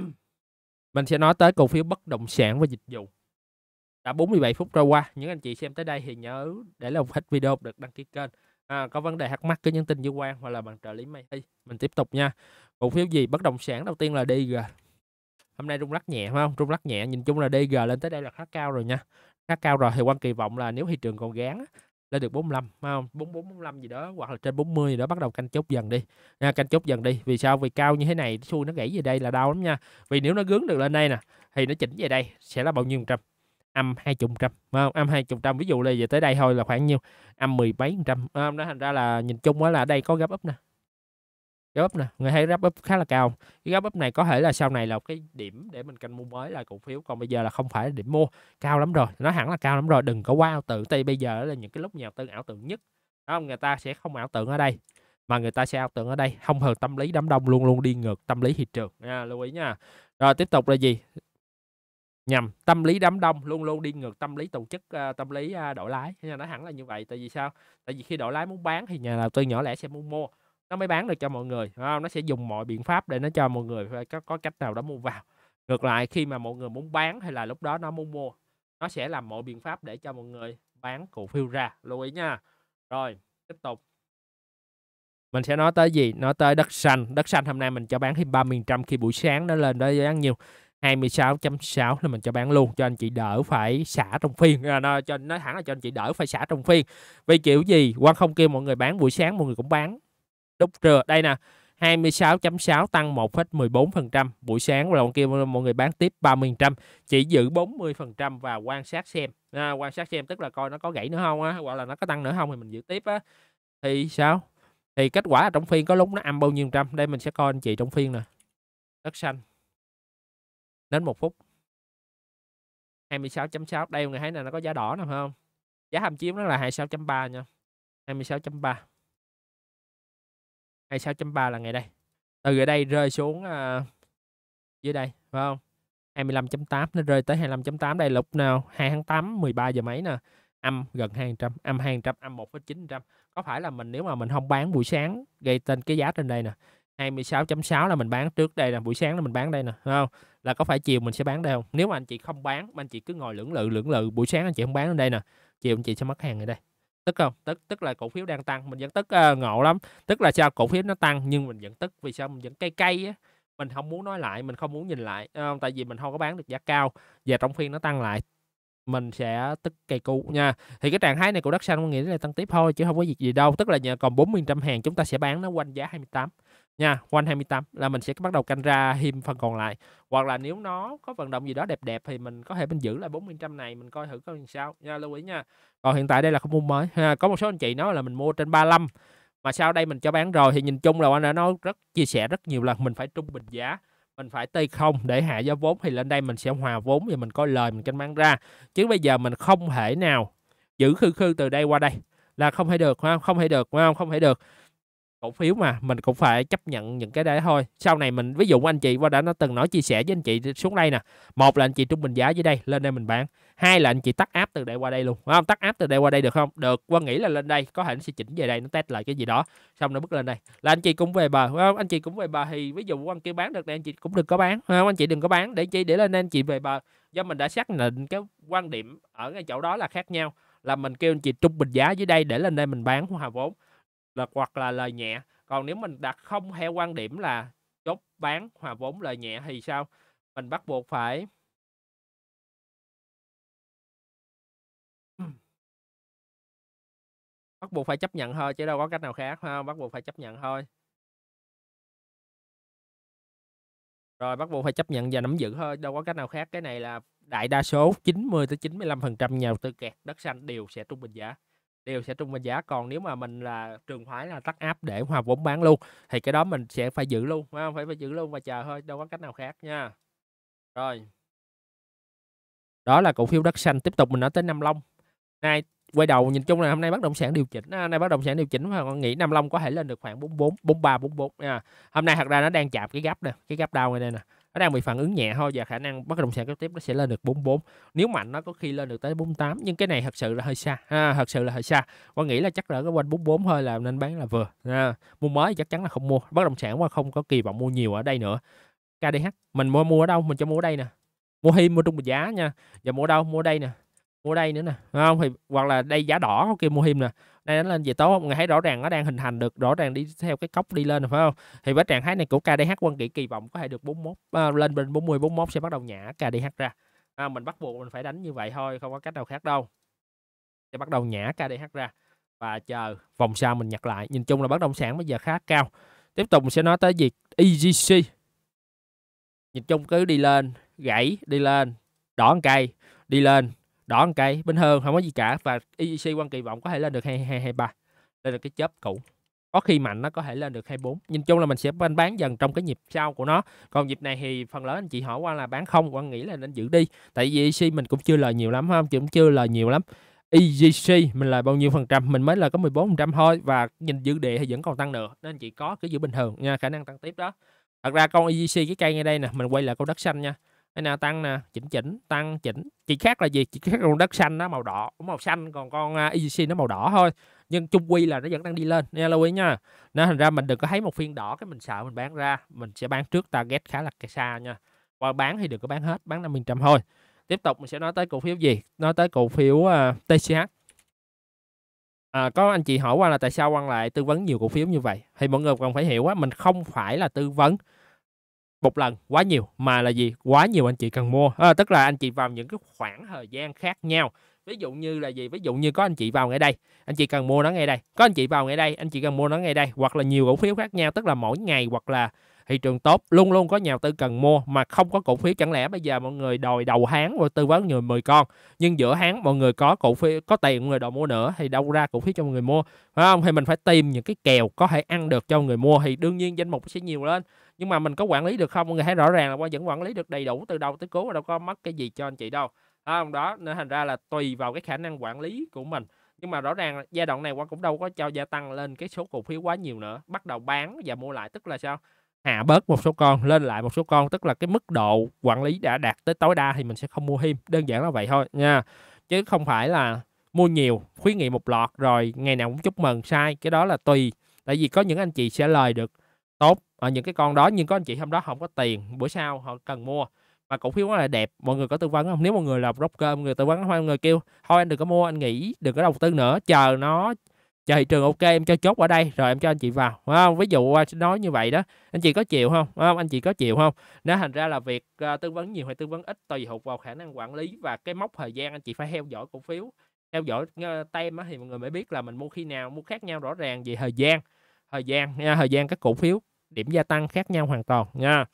mình sẽ nói tới cổ phiếu bất động sản và dịch vụ đã 47 phút trôi qua những anh chị xem tới đây thì nhớ để lại một thích video được đăng ký kênh à, có vấn đề thắc mắc cứ nhắn tin với quan hoặc là bằng trợ lý Mai Thi mình tiếp tục nha cổ phiếu gì bất động sản đầu tiên là DG hôm nay rung lắc nhẹ phải không rung lắc nhẹ nhìn chung là DG lên tới đây là khá cao rồi nha khá cao rồi thì quan kỳ vọng là nếu thị trường còn gán lên được 45 không? 44 45 gì đó hoặc là trên 40 gì đó bắt đầu canh chốt dần đi. Nha, à, canh chốt dần đi. Vì sao? Vì cao như thế này xuôi nó gãy về đây là đau lắm nha. Vì nếu nó gướng được lên đây nè thì nó chỉnh về đây sẽ là bao nhiêu trăm? âm hai 20 trăm không? âm 20 trăm ví dụ là về tới đây thôi là khoảng nhiêu âm mười mấy trăm nó thành ra là nhìn chung á là đây có gấp ấp nè gấp up nè người hay gấp up khá là cao cái gấp up này có thể là sau này là một cái điểm để mình canh mua mới là cổ phiếu còn bây giờ là không phải là điểm mua cao lắm rồi nó hẳn là cao lắm rồi đừng có quá ảo tưởng tại bây giờ là những cái lúc nhà đầu tư ảo tưởng nhất đó không người ta sẽ không ảo tưởng ở đây mà người ta sẽ ảo tưởng ở đây không thường tâm lý đám đông luôn luôn đi ngược tâm lý thị trường nha lưu ý nha rồi tiếp tục là gì nhầm tâm lý đám đông luôn luôn đi ngược tâm lý tổ chức uh, tâm lý uh, đổi lái nên nó hẳn là như vậy tại vì sao tại vì khi đổi lái muốn bán thì nhà đầu tư nhỏ lẻ sẽ muốn mua nó mới bán được cho mọi người nó sẽ dùng mọi biện pháp để nó cho mọi người có, có cách nào đó mua vào ngược lại khi mà mọi người muốn bán hay là lúc đó nó muốn mua nó sẽ làm mọi biện pháp để cho mọi người bán cổ phiếu ra lưu ý nha rồi tiếp tục mình sẽ nói tới gì nói tới đất xanh đất xanh hôm nay mình cho bán thêm 30% khi buổi sáng nó lên đó giá nhiều 26.6 là mình cho bán luôn cho anh chị đỡ phải xả trong phiên à, nó cho nói thẳng là cho anh chị đỡ phải xả trong phiên vì kiểu gì quan không kêu mọi người bán buổi sáng mọi người cũng bán Đúc trưa đây nè 26.6 tăng 1,14%. Buổi sáng là kia mọi người bán tiếp 30%, chỉ giữ 40% và quan sát xem. À, quan sát xem tức là coi nó có gãy nữa không á, hoặc là nó có tăng nữa không thì mình giữ tiếp á. Thì sao? Thì kết quả trong phiên có lúc nó âm bao nhiêu trăm. Đây mình sẽ coi anh chị trong phiên nè. Đất xanh. Đến một phút. 26.6 đây mọi người thấy là nó có giá đỏ nè không? Giá hàm chiếm nó là 26.3 nha. 26.3 26.3 là ngày đây từ ở đây rơi xuống uh, dưới đây phải không 25.8 nó rơi tới 25.8 đây Lục nào 2 tháng 8 13 giờ mấy nè âm gần 200 âm 200 âm 1,900 có phải là mình nếu mà mình không bán buổi sáng gây tên cái giá trên đây nè 26.6 là mình bán trước đây là buổi sáng là mình bán đây nè phải không là có phải chiều mình sẽ bán đây không nếu mà anh chị không bán anh chị cứ ngồi lưỡng lự lưỡng lự buổi sáng anh chị không bán ở đây nè chiều anh chị sẽ mất hàng ở đây tức không tức tức là cổ phiếu đang tăng mình vẫn tức uh, ngộ lắm tức là sao cổ phiếu nó tăng nhưng mình vẫn tức vì sao mình vẫn cay cay á mình không muốn nói lại mình không muốn nhìn lại uh, tại vì mình không có bán được giá cao và trong phiên nó tăng lại mình sẽ tức cây cú nha thì cái trạng thái này của đất xanh có nghĩa là tăng tiếp thôi chứ không có việc gì đâu tức là nhờ còn 40 trăm hàng chúng ta sẽ bán nó quanh giá 28 nha quanh 28 là mình sẽ bắt đầu canh ra thêm phần còn lại hoặc là nếu nó có vận động gì đó đẹp đẹp thì mình có thể mình giữ lại 400 này mình coi thử coi làm sao nha lưu ý nha còn hiện tại đây là không mua mới ha, có một số anh chị nói là mình mua trên 35 mà sau đây mình cho bán rồi thì nhìn chung là anh đã nói rất chia sẻ rất nhiều lần mình phải trung bình giá mình phải tây không để hạ giá vốn thì lên đây mình sẽ hòa vốn và mình coi lời mình canh bán ra chứ bây giờ mình không thể nào giữ khư khư từ đây qua đây là không thể được không không thể được không không thể được cổ phiếu mà mình cũng phải chấp nhận những cái đấy thôi sau này mình ví dụ anh chị qua đã nó từng nói chia sẻ với anh chị xuống đây nè một là anh chị trung bình giá dưới đây lên đây mình bán hai là anh chị tắt áp từ đây qua đây luôn phải không tắt áp từ đây qua đây được không được qua nghĩ là lên đây có thể nó sẽ chỉnh về đây nó test lại cái gì đó xong nó bước lên đây là anh chị cũng về bờ phải không anh chị cũng về bờ thì ví dụ anh kêu bán được này anh chị cũng đừng có bán phải không anh chị đừng có bán để chi để lên đây anh chị về bờ do mình đã xác định cái quan điểm ở cái chỗ đó là khác nhau là mình kêu anh chị trung bình giá dưới đây để lên đây mình bán hòa vốn là hoặc là lời nhẹ còn nếu mình đặt không theo quan điểm là chốt bán hòa vốn lời nhẹ thì sao mình bắt buộc phải bắt buộc phải chấp nhận thôi chứ đâu có cách nào khác ha bắt buộc phải chấp nhận thôi rồi bắt buộc phải chấp nhận và nắm giữ thôi đâu có cách nào khác cái này là đại đa số 90 tới 95 phần trăm nhà đầu tư kẹt đất xanh đều sẽ trung bình giá đều sẽ trung bình giá còn nếu mà mình là trường phái là tắt áp để hòa vốn bán luôn thì cái đó mình sẽ phải giữ luôn phải không phải phải giữ luôn và chờ thôi đâu có cách nào khác nha rồi đó là cổ phiếu đất xanh tiếp tục mình nói tới Nam Long nay quay đầu nhìn chung là hôm nay bất động sản điều chỉnh hôm à, nay bất động sản điều chỉnh và con nghĩ Nam Long có thể lên được khoảng 44 43 44 nha hôm nay thật ra nó đang chạm cái gap nè cái gap đau này đây nè nó đang bị phản ứng nhẹ thôi và khả năng bất động sản kế tiếp nó sẽ lên được 44 nếu mạnh nó có khi lên được tới 48 nhưng cái này thật sự là hơi xa ha, thật sự là hơi xa quan nghĩ là chắc là cái quanh 44 thôi là nên bán là vừa ha. mua mới chắc chắn là không mua bất động sản mà không có kỳ vọng mua nhiều ở đây nữa KDH mình mua mua ở đâu mình cho mua ở đây nè mua hi mua trung bình giá nha Và mua đâu mua ở đây nè mua đây nữa nè Đúng ờ, không thì hoặc là đây giá đỏ kia mua him nè đây nó lên về tốt ngày thấy rõ ràng nó đang hình thành được rõ ràng đi theo cái cốc đi lên rồi, phải không thì với trạng thái này của KDH quân kỵ kỳ vọng có thể được 41 à, ờ, lên bên 40 41 sẽ bắt đầu nhả KDH ra à, mình bắt buộc mình phải đánh như vậy thôi không có cách nào khác đâu sẽ bắt đầu nhả KDH ra và chờ vòng sau mình nhặt lại nhìn chung là bất động sản bây giờ khá cao tiếp tục mình sẽ nói tới việc EGC nhìn chung cứ đi lên gãy đi lên đỏ một cây đi lên đó một cây bình thường không có gì cả và EC quan kỳ vọng có thể lên được 22 23 lên được cái chớp cũ có khi mạnh nó có thể lên được 24 nhìn chung là mình sẽ bán bán dần trong cái nhịp sau của nó còn nhịp này thì phần lớn anh chị hỏi qua là bán không quan nghĩ là nên giữ đi tại vì EC mình cũng chưa lời nhiều lắm không cũng chưa lời nhiều lắm EGC mình là bao nhiêu phần trăm mình mới là có 14 phần trăm thôi và nhìn dự địa thì vẫn còn tăng được nên chị có cái giữ bình thường nha khả năng tăng tiếp đó thật ra con EGC cái cây ngay đây nè mình quay lại con đất xanh nha cái nào tăng nè chỉnh chỉnh tăng chỉnh chỉ khác là gì chỉ khác con đất xanh nó màu đỏ màu xanh còn con à, EGC nó màu đỏ thôi nhưng chung quy là nó vẫn đang đi lên nha lưu ý nha nên thành ra mình đừng có thấy một phiên đỏ cái mình sợ mình bán ra mình sẽ bán trước target khá là xa nha và bán thì đừng có bán hết bán 50% thôi tiếp tục mình sẽ nói tới cổ phiếu gì nói tới cổ phiếu uh, à, TCH À, có anh chị hỏi qua là tại sao quan lại tư vấn nhiều cổ phiếu như vậy thì mọi người cần phải hiểu á mình không phải là tư vấn một lần quá nhiều mà là gì quá nhiều anh chị cần mua à, tức là anh chị vào những cái khoảng thời gian khác nhau ví dụ như là gì ví dụ như có anh chị vào ngay đây anh chị cần mua nó ngay đây có anh chị vào ngay đây anh chị cần mua nó ngay đây hoặc là nhiều cổ phiếu khác nhau tức là mỗi ngày hoặc là thị trường tốt luôn luôn có nhà đầu tư cần mua mà không có cổ phiếu chẳng lẽ bây giờ mọi người đòi đầu hán và tư vấn người 10 con nhưng giữa hán mọi người có cổ phiếu có tiền người đòi mua nữa thì đâu ra cổ phiếu cho mọi người mua phải không thì mình phải tìm những cái kèo có thể ăn được cho người mua thì đương nhiên danh mục sẽ nhiều lên nhưng mà mình có quản lý được không mọi người thấy rõ ràng là qua vẫn quản lý được đầy đủ từ đầu tới cuối đâu có mất cái gì cho anh chị đâu à, đó nên thành ra là tùy vào cái khả năng quản lý của mình nhưng mà rõ ràng là giai đoạn này qua cũng đâu có cho gia tăng lên cái số cổ phiếu quá nhiều nữa bắt đầu bán và mua lại tức là sao hạ bớt một số con lên lại một số con tức là cái mức độ quản lý đã đạt tới tối đa thì mình sẽ không mua thêm đơn giản là vậy thôi nha chứ không phải là mua nhiều khuyến nghị một lọt rồi ngày nào cũng chúc mừng sai cái đó là tùy tại vì có những anh chị sẽ lời được tốt à, những cái con đó nhưng có anh chị hôm đó không có tiền bữa sau họ cần mua mà cổ phiếu nó là đẹp mọi người có tư vấn không nếu mọi người là broker mọi người tư vấn mọi người kêu thôi anh đừng có mua anh nghĩ đừng có đầu tư nữa chờ nó chờ thị trường ok em cho chốt ở đây rồi em cho anh chị vào đúng không ví dụ à, nói như vậy đó anh chị có chịu không đúng không anh chị có chịu không nó thành ra là việc à, tư vấn nhiều hay tư vấn ít tùy thuộc vào khả năng quản lý và cái mốc thời gian anh chị phải theo dõi cổ phiếu theo dõi ờ, tem thì mọi người mới biết là mình mua khi nào mua khác nhau rõ ràng về thời gian thời gian nha, thời gian các cổ phiếu điểm gia tăng khác nhau hoàn toàn nha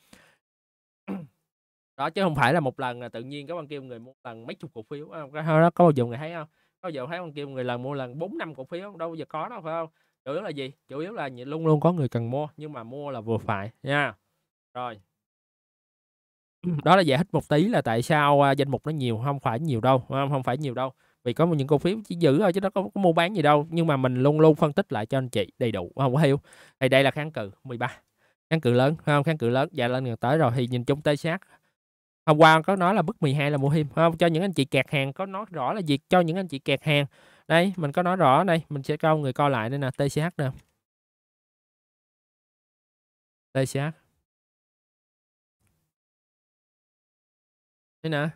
đó chứ không phải là một lần là tự nhiên các bạn kêu người mua lần mấy chục cổ phiếu không cái đó có bao giờ người thấy không có bao giờ thấy bạn kêu người lần mua lần bốn năm cổ phiếu đâu bao giờ có đâu phải không chủ yếu là gì chủ yếu là luôn luôn có người cần mua nhưng mà mua là vừa phải nha rồi đó là giải thích một tí là tại sao à, danh mục nó nhiều không phải nhiều đâu không phải nhiều đâu vì có những cổ phiếu chỉ giữ thôi chứ nó có, có mua bán gì đâu nhưng mà mình luôn luôn phân tích lại cho anh chị đầy đủ không có hiểu thì đây là kháng cự 13 kháng cự lớn không kháng cự lớn dạ lên gần tới rồi thì nhìn chung tê sát hôm qua có nói là bức 12 là mua hiêm không cho những anh chị kẹt hàng có nói rõ là việc cho những anh chị kẹt hàng đây mình có nói rõ đây mình sẽ cho người coi lại đây nè tch nè tch đây nè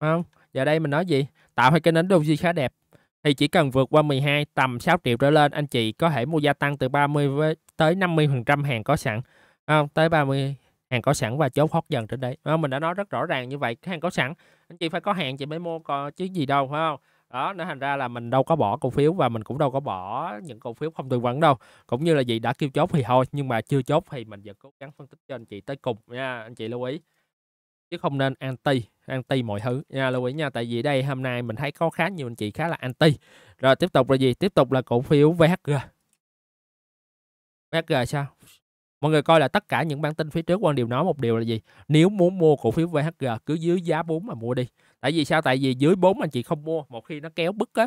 không giờ đây mình nói gì tạo hay kênh Ấn Doji khá đẹp thì chỉ cần vượt qua 12 tầm 6 triệu trở lên anh chị có thể mua gia tăng từ 30 với tới 50% hàng có sẵn không à, tới 30 hàng có sẵn và chốt hot dần trên đấy đó, mình đã nói rất rõ ràng như vậy hàng có sẵn anh chị phải có hàng chị mới mua còn chứ gì đâu phải không đó nó thành ra là mình đâu có bỏ cổ phiếu và mình cũng đâu có bỏ những cổ phiếu không tư vấn đâu cũng như là gì đã kêu chốt thì thôi nhưng mà chưa chốt thì mình vẫn cố gắng phân tích cho anh chị tới cùng nha anh chị lưu ý chứ không nên anti anti mọi thứ nha lưu ý nha tại vì đây hôm nay mình thấy có khá nhiều anh chị khá là anti rồi tiếp tục là gì tiếp tục là cổ phiếu VHG VHG sao mọi người coi là tất cả những bản tin phía trước quan điều nói một điều là gì nếu muốn mua cổ phiếu VHG cứ dưới giá 4 mà mua đi tại vì sao tại vì dưới 4 anh chị không mua một khi nó kéo bứt á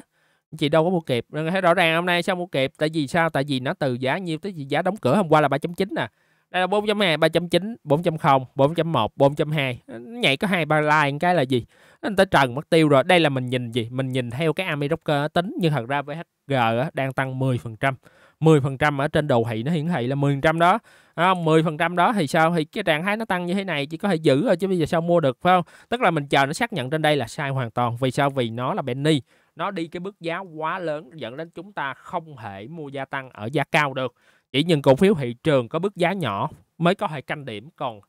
anh chị đâu có mua kịp nên thấy rõ ràng hôm nay sao mua kịp tại vì sao tại vì nó từ giá nhiêu tới giá đóng cửa hôm qua là 3.9 nè đây là 4.2 3.9 4.0 4.1 4.2 nhảy có hai ba line cái là gì anh tới trần mất tiêu rồi đây là mình nhìn gì mình nhìn theo cái ami rocker tính nhưng thật ra VHG đang tăng 10 phần trăm 10% ở trên đồ thị nó hiển thị là 10% đó. À, 10% đó thì sao? Thì cái trạng thái nó tăng như thế này chỉ có thể giữ rồi chứ bây giờ sao mua được phải không? Tức là mình chờ nó xác nhận trên đây là sai hoàn toàn. Vì sao? Vì nó là Benny. Nó đi cái bước giá quá lớn dẫn đến chúng ta không thể mua gia tăng ở giá cao được chỉ những cổ phiếu thị trường có mức giá nhỏ mới có thể canh điểm còn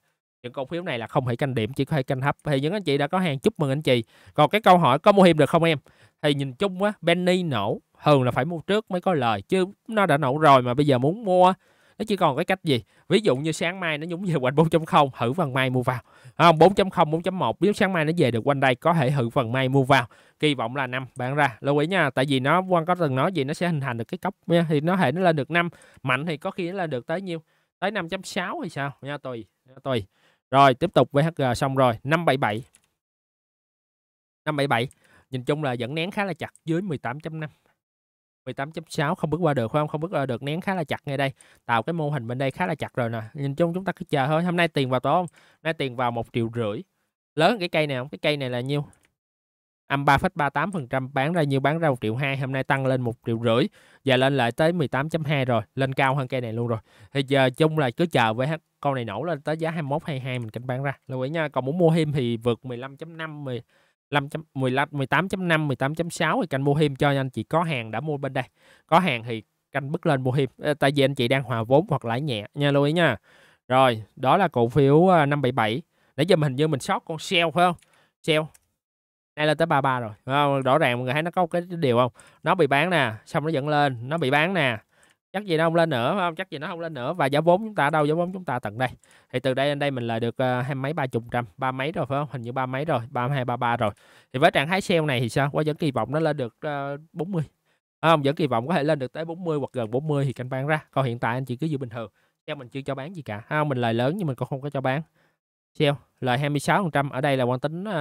những cổ phiếu này là không thể canh điểm chỉ có thể canh hấp thì những anh chị đã có hàng chúc mừng anh chị còn cái câu hỏi có mua thêm được không em thì nhìn chung á Benny nổ thường là phải mua trước mới có lời chứ nó đã nổ rồi mà bây giờ muốn mua nó chỉ còn cái cách gì ví dụ như sáng mai nó nhúng về quanh 4.0 thử phần may mua vào không 4.0 4.1 nếu sáng mai nó về được quanh đây có thể thử phần may mua vào kỳ vọng là năm bạn ra lưu ý nha tại vì nó quan có từng nói gì nó sẽ hình thành được cái cốc nha thì nó hệ nó lên được năm mạnh thì có khi nó lên được tới nhiêu tới 5.6 thì sao nha tùy nha, tùy rồi tiếp tục VHG xong rồi 577 577 nhìn chung là vẫn nén khá là chặt dưới 18.5 18.6 không bước qua được không không bước qua được nén khá là chặt ngay đây tạo cái mô hình bên đây khá là chặt rồi nè nhìn chung chúng ta cứ chờ thôi hôm nay tiền vào tổ không hôm nay tiền vào một triệu rưỡi lớn cái cây này không cái cây này là nhiêu âm 3,38% bán ra nhiều bán ra 1 triệu 2 hôm nay tăng lên 1 triệu rưỡi và lên lại tới 18.2 rồi lên cao hơn cây này luôn rồi thì giờ chung là cứ chờ với con này nổ lên tới giá 21 22 mình canh bán ra lưu ý nha còn muốn mua thêm thì vượt 15.5 10 5, 15, 18.5, 18.6 thì canh mua thêm cho anh chị có hàng đã mua bên đây. Có hàng thì canh bước lên mua thêm. Tại vì anh chị đang hòa vốn hoặc lãi nhẹ nha lưu ý nha. Rồi, đó là cổ phiếu 577. À, Nãy giờ mình hình như mình sót con sell phải không? Sell nay lên tới 33 rồi không? rõ ràng mọi người thấy nó có cái điều không nó bị bán nè xong nó dẫn lên nó bị bán nè chắc gì nó không lên nữa không chắc gì nó không lên nữa và giá vốn chúng ta ở đâu giá vốn chúng ta tận đây thì từ đây lên đây mình lời được ờ, hai mấy ba chục trăm ba mấy rồi phải không hình như ba mấy rồi ba hai ba ba rồi thì với trạng thái sale này thì sao qua vẫn kỳ vọng nó lên được ờ, bốn mươi không vẫn kỳ vọng có thể lên được tới 40 hoặc gần 40 thì canh bán ra còn hiện tại anh chị cứ giữ bình thường sale mình chưa cho bán gì cả không mình lời lớn nhưng mình còn không có cho bán sale lời 26 phần trăm ở đây là quan tính uh,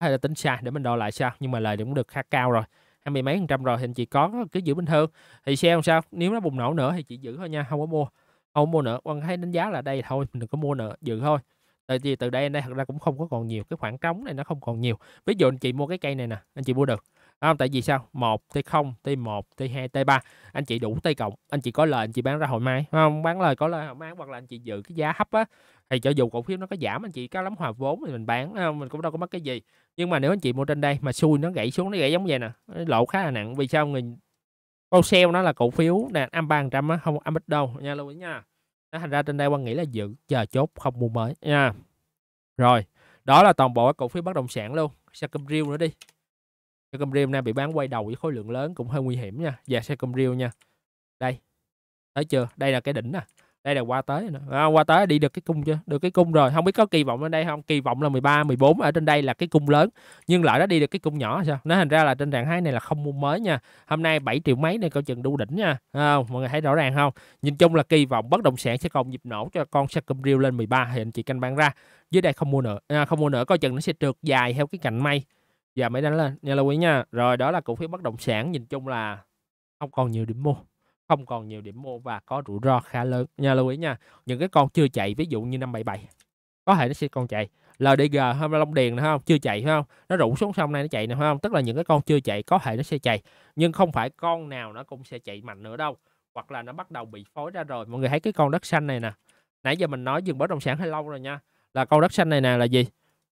hay là tính sai để mình đo lại sao nhưng mà lời cũng được khá cao rồi hai mươi mấy phần trăm rồi thì chị có cứ giữ bình thường thì xe làm sao nếu nó bùng nổ nữa thì chỉ giữ thôi nha không có mua không mua nữa quan thấy đánh giá là đây thôi mình đừng có mua nữa giữ thôi tại vì từ đây đến đây thật ra cũng không có còn nhiều cái khoảng trống này nó không còn nhiều ví dụ anh chị mua cái cây này nè anh chị mua được không? tại vì sao 1 T0 T1 T2 T3 anh chị đủ T cộng anh chị có lời anh chị bán ra hồi mai không bán lời có lời hồi mai hoặc là anh chị giữ cái giá hấp á thì cho dù cổ phiếu nó có giảm anh chị có lắm hòa vốn thì mình bán không? mình cũng đâu có mất cái gì nhưng mà nếu anh chị mua trên đây mà xui nó gãy xuống nó gãy giống vậy nè nó lộ khá là nặng vì sao người câu sale nó là cổ phiếu nè âm ba trăm á không âm ít đâu nha lưu ý nha nó thành ra trên đây quan nghĩ là giữ chờ chốt không mua mới nha rồi đó là toàn bộ cổ phiếu bất động sản luôn sao cầm riêu nữa đi xe Camry nay bị bán quay đầu với khối lượng lớn cũng hơi nguy hiểm nha và xe Camry nha đây thấy chưa đây là cái đỉnh nè đây là qua tới à, qua tới đi được cái cung chưa được cái cung rồi không biết có kỳ vọng ở đây không kỳ vọng là 13 14 ở trên đây là cái cung lớn nhưng lại nó đi được cái cung nhỏ sao nó thành ra là trên trạng thái này là không mua mới nha hôm nay 7 triệu mấy này coi chừng đu đỉnh nha à, mọi người thấy rõ ràng không nhìn chung là kỳ vọng bất động sản sẽ còn nhịp nổ cho con xe cầm riêu lên 13 thì anh chị canh bán ra dưới đây không mua nữa à, không mua nữa coi chừng nó sẽ trượt dài theo cái cạnh mây Dạ mấy đánh lên nha lưu ý nha. Rồi đó là cổ phiếu bất động sản nhìn chung là không còn nhiều điểm mua không còn nhiều điểm mua và có rủi ro khá lớn nha lưu ý nha những cái con chưa chạy ví dụ như 577 có thể nó sẽ còn chạy LDG không Long Điền nữa không chưa chạy phải không nó rủ xuống sông này nó chạy nữa không tức là những cái con chưa chạy có thể nó sẽ chạy nhưng không phải con nào nó cũng sẽ chạy mạnh nữa đâu hoặc là nó bắt đầu bị phối ra rồi mọi người thấy cái con đất xanh này nè nãy giờ mình nói dừng bất động sản hơi lâu rồi nha là con đất xanh này nè là gì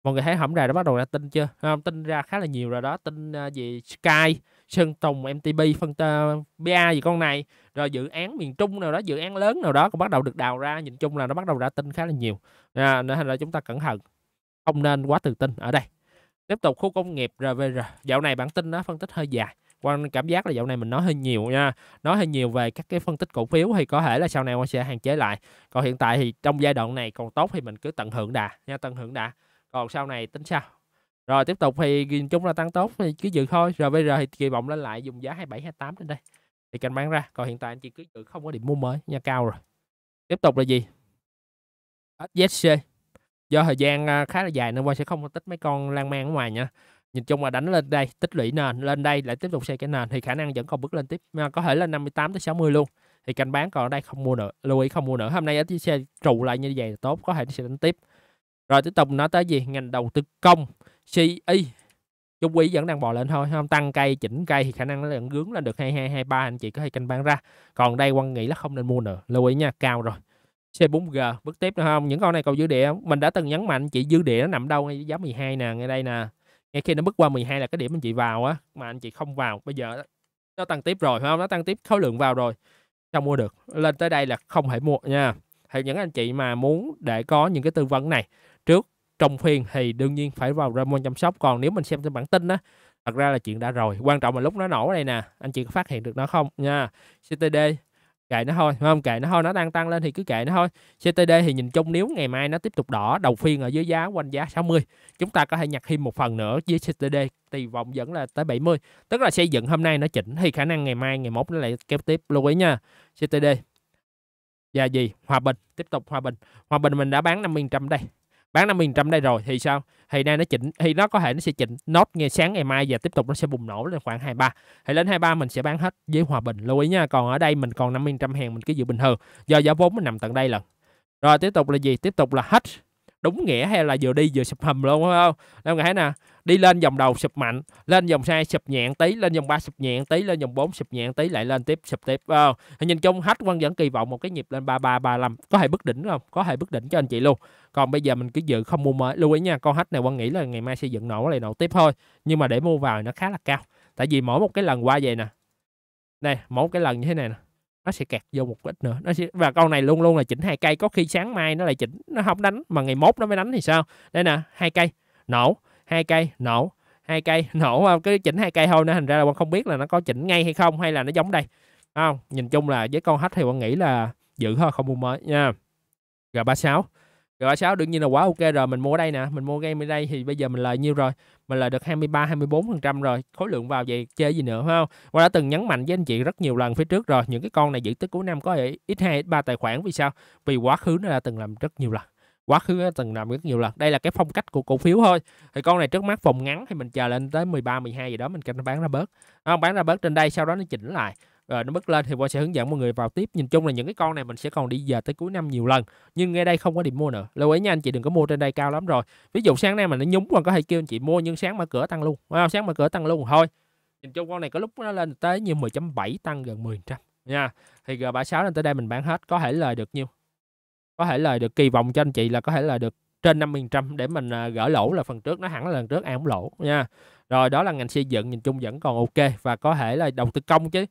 mọi người thấy hổng ra đã bắt đầu ra tin chưa à, tin ra khá là nhiều rồi đó tin uh, về sky sơn tùng mtb phân tơ ba gì con này rồi dự án miền trung nào đó dự án lớn nào đó cũng bắt đầu được đào ra nhìn chung là nó bắt đầu ra tin khá là nhiều à, nên là chúng ta cẩn thận không nên quá tự tin ở đây tiếp tục khu công nghiệp rvr dạo này bản tin nó phân tích hơi dài quan cảm giác là dạo này mình nói hơi nhiều nha nói hơi nhiều về các cái phân tích cổ phiếu thì có thể là sau này quan sẽ hạn chế lại còn hiện tại thì trong giai đoạn này còn tốt thì mình cứ tận hưởng đà nha tận hưởng đà còn sau này tính sao rồi tiếp tục thì nhìn chung là tăng tốt thì cứ dự thôi rồi bây giờ thì kỳ vọng lên lại dùng giá 27 28 lên đây thì canh bán ra còn hiện tại anh chị cứ dự không có điểm mua mới nha cao rồi tiếp tục là gì HZC do thời gian à, khá là dài nên qua sẽ không tích mấy con lan man ở ngoài nha nhìn chung là đánh lên đây tích lũy nền lên đây lại tiếp tục xây cái nền thì khả năng vẫn còn bước lên tiếp mà có thể lên 58 tới 60 luôn thì canh bán còn ở đây không mua nữa lưu ý không mua nữa hôm nay ở xe trụ lại như vậy là tốt có thể sẽ đánh tiếp rồi tiếp tục nói tới gì ngành đầu tư công CE chung quý vẫn đang bò lên thôi không tăng cây chỉnh cây thì khả năng nó vẫn gướng lên được 22 23 anh chị có thể canh bán ra còn đây quan nghĩ là không nên mua nữa lưu ý nha cao rồi C4G bước tiếp nữa không những con này còn dư địa mình đã từng nhấn mạnh chị dư địa nó nằm đâu ngay giá 12 nè ngay đây nè ngay khi nó bước qua 12 là cái điểm anh chị vào á mà anh chị không vào bây giờ nó tăng tiếp rồi không nó tăng tiếp khối lượng vào rồi sao mua được lên tới đây là không thể mua nha thì những anh chị mà muốn để có những cái tư vấn này trước trong phiên thì đương nhiên phải vào Ramon chăm sóc còn nếu mình xem trên bản tin á thật ra là chuyện đã rồi quan trọng là lúc nó nổ đây nè anh chị có phát hiện được nó không nha CTD kệ nó thôi không kệ nó thôi nó đang tăng lên thì cứ kệ nó thôi CTD thì nhìn chung nếu ngày mai nó tiếp tục đỏ đầu phiên ở dưới giá quanh giá 60 chúng ta có thể nhặt thêm một phần nữa với CTD kỳ vọng vẫn là tới 70 tức là xây dựng hôm nay nó chỉnh thì khả năng ngày mai ngày mốt nó lại kéo tiếp lưu ý nha CTD và gì hòa bình tiếp tục hòa bình hòa bình mình đã bán 50 trăm đây bán 50% đây rồi thì sao thì nay nó chỉnh thì nó có thể nó sẽ chỉnh nốt nghe sáng ngày mai và tiếp tục nó sẽ bùng nổ lên khoảng 23 thì lên 23 mình sẽ bán hết với hòa bình lưu ý nha còn ở đây mình còn 50% hàng mình cứ giữ bình thường do giá vốn mình nằm tận đây lần rồi tiếp tục là gì tiếp tục là hết đúng nghĩa hay là vừa đi vừa sập hầm luôn phải không đâu nghe thấy nè đi lên dòng đầu sụp mạnh lên dòng hai sụp nhẹ tí lên dòng ba sụp nhẹ tí lên dòng bốn sụp nhẹ tí lại lên tiếp sụp tiếp à, nhìn chung hết quân vẫn kỳ vọng một cái nhịp lên ba ba ba năm có thể bứt đỉnh không có thể bứt đỉnh cho anh chị luôn còn bây giờ mình cứ dự không mua mới lưu ý nha con hết này quan nghĩ là ngày mai sẽ dựng nổ lại nổ tiếp thôi nhưng mà để mua vào nó khá là cao tại vì mỗi một cái lần qua vậy nè đây mỗi cái lần như thế này nè nó sẽ kẹt vô một ít nữa nó sẽ và con này luôn luôn là chỉnh hai cây có khi sáng mai nó lại chỉnh nó không đánh mà ngày mốt nó mới đánh thì sao đây nè hai cây nổ hai cây nổ hai cây nổ không cứ chỉnh hai cây thôi nên thành ra là con không biết là nó có chỉnh ngay hay không hay là nó giống đây không nhìn chung là với con hết thì con nghĩ là giữ thôi không mua mới nha g 36 g 36 đương nhiên là quá ok rồi mình mua ở đây nè mình mua game ở đây thì bây giờ mình lời nhiêu rồi mình lời được 23 24 phần trăm rồi khối lượng vào vậy chơi gì nữa không qua đã từng nhấn mạnh với anh chị rất nhiều lần phía trước rồi những cái con này giữ tới cuối năm có ít hai ít ba tài khoản vì sao vì quá khứ nó đã từng làm rất nhiều lần quá khứ từng làm rất nhiều lần đây là cái phong cách của cổ phiếu thôi thì con này trước mắt phòng ngắn thì mình chờ lên tới 13 12 gì đó mình canh bán ra bớt không bán ra bớt trên đây sau đó nó chỉnh lại rồi nó bứt lên thì qua sẽ hướng dẫn mọi người vào tiếp nhìn chung là những cái con này mình sẽ còn đi giờ tới cuối năm nhiều lần nhưng ngay đây không có điểm mua nữa lưu ý nha anh chị đừng có mua trên đây cao lắm rồi ví dụ sáng nay mình nó nhúng còn có thể kêu anh chị mua nhưng sáng mở cửa tăng luôn không? sáng mở cửa tăng luôn thôi nhìn chung con này có lúc nó lên tới như 10.7 tăng gần 10% nha thì G76 lên tới đây mình bán hết có thể lời được nhiêu có thể là được kỳ vọng cho anh chị là có thể là được trên 5% để mình à, gỡ lỗ là phần trước nó hẳn là lần trước ai cũng lỗ nha. Rồi đó là ngành xây dựng nhìn chung vẫn còn ok và có thể là đầu tư công chứ.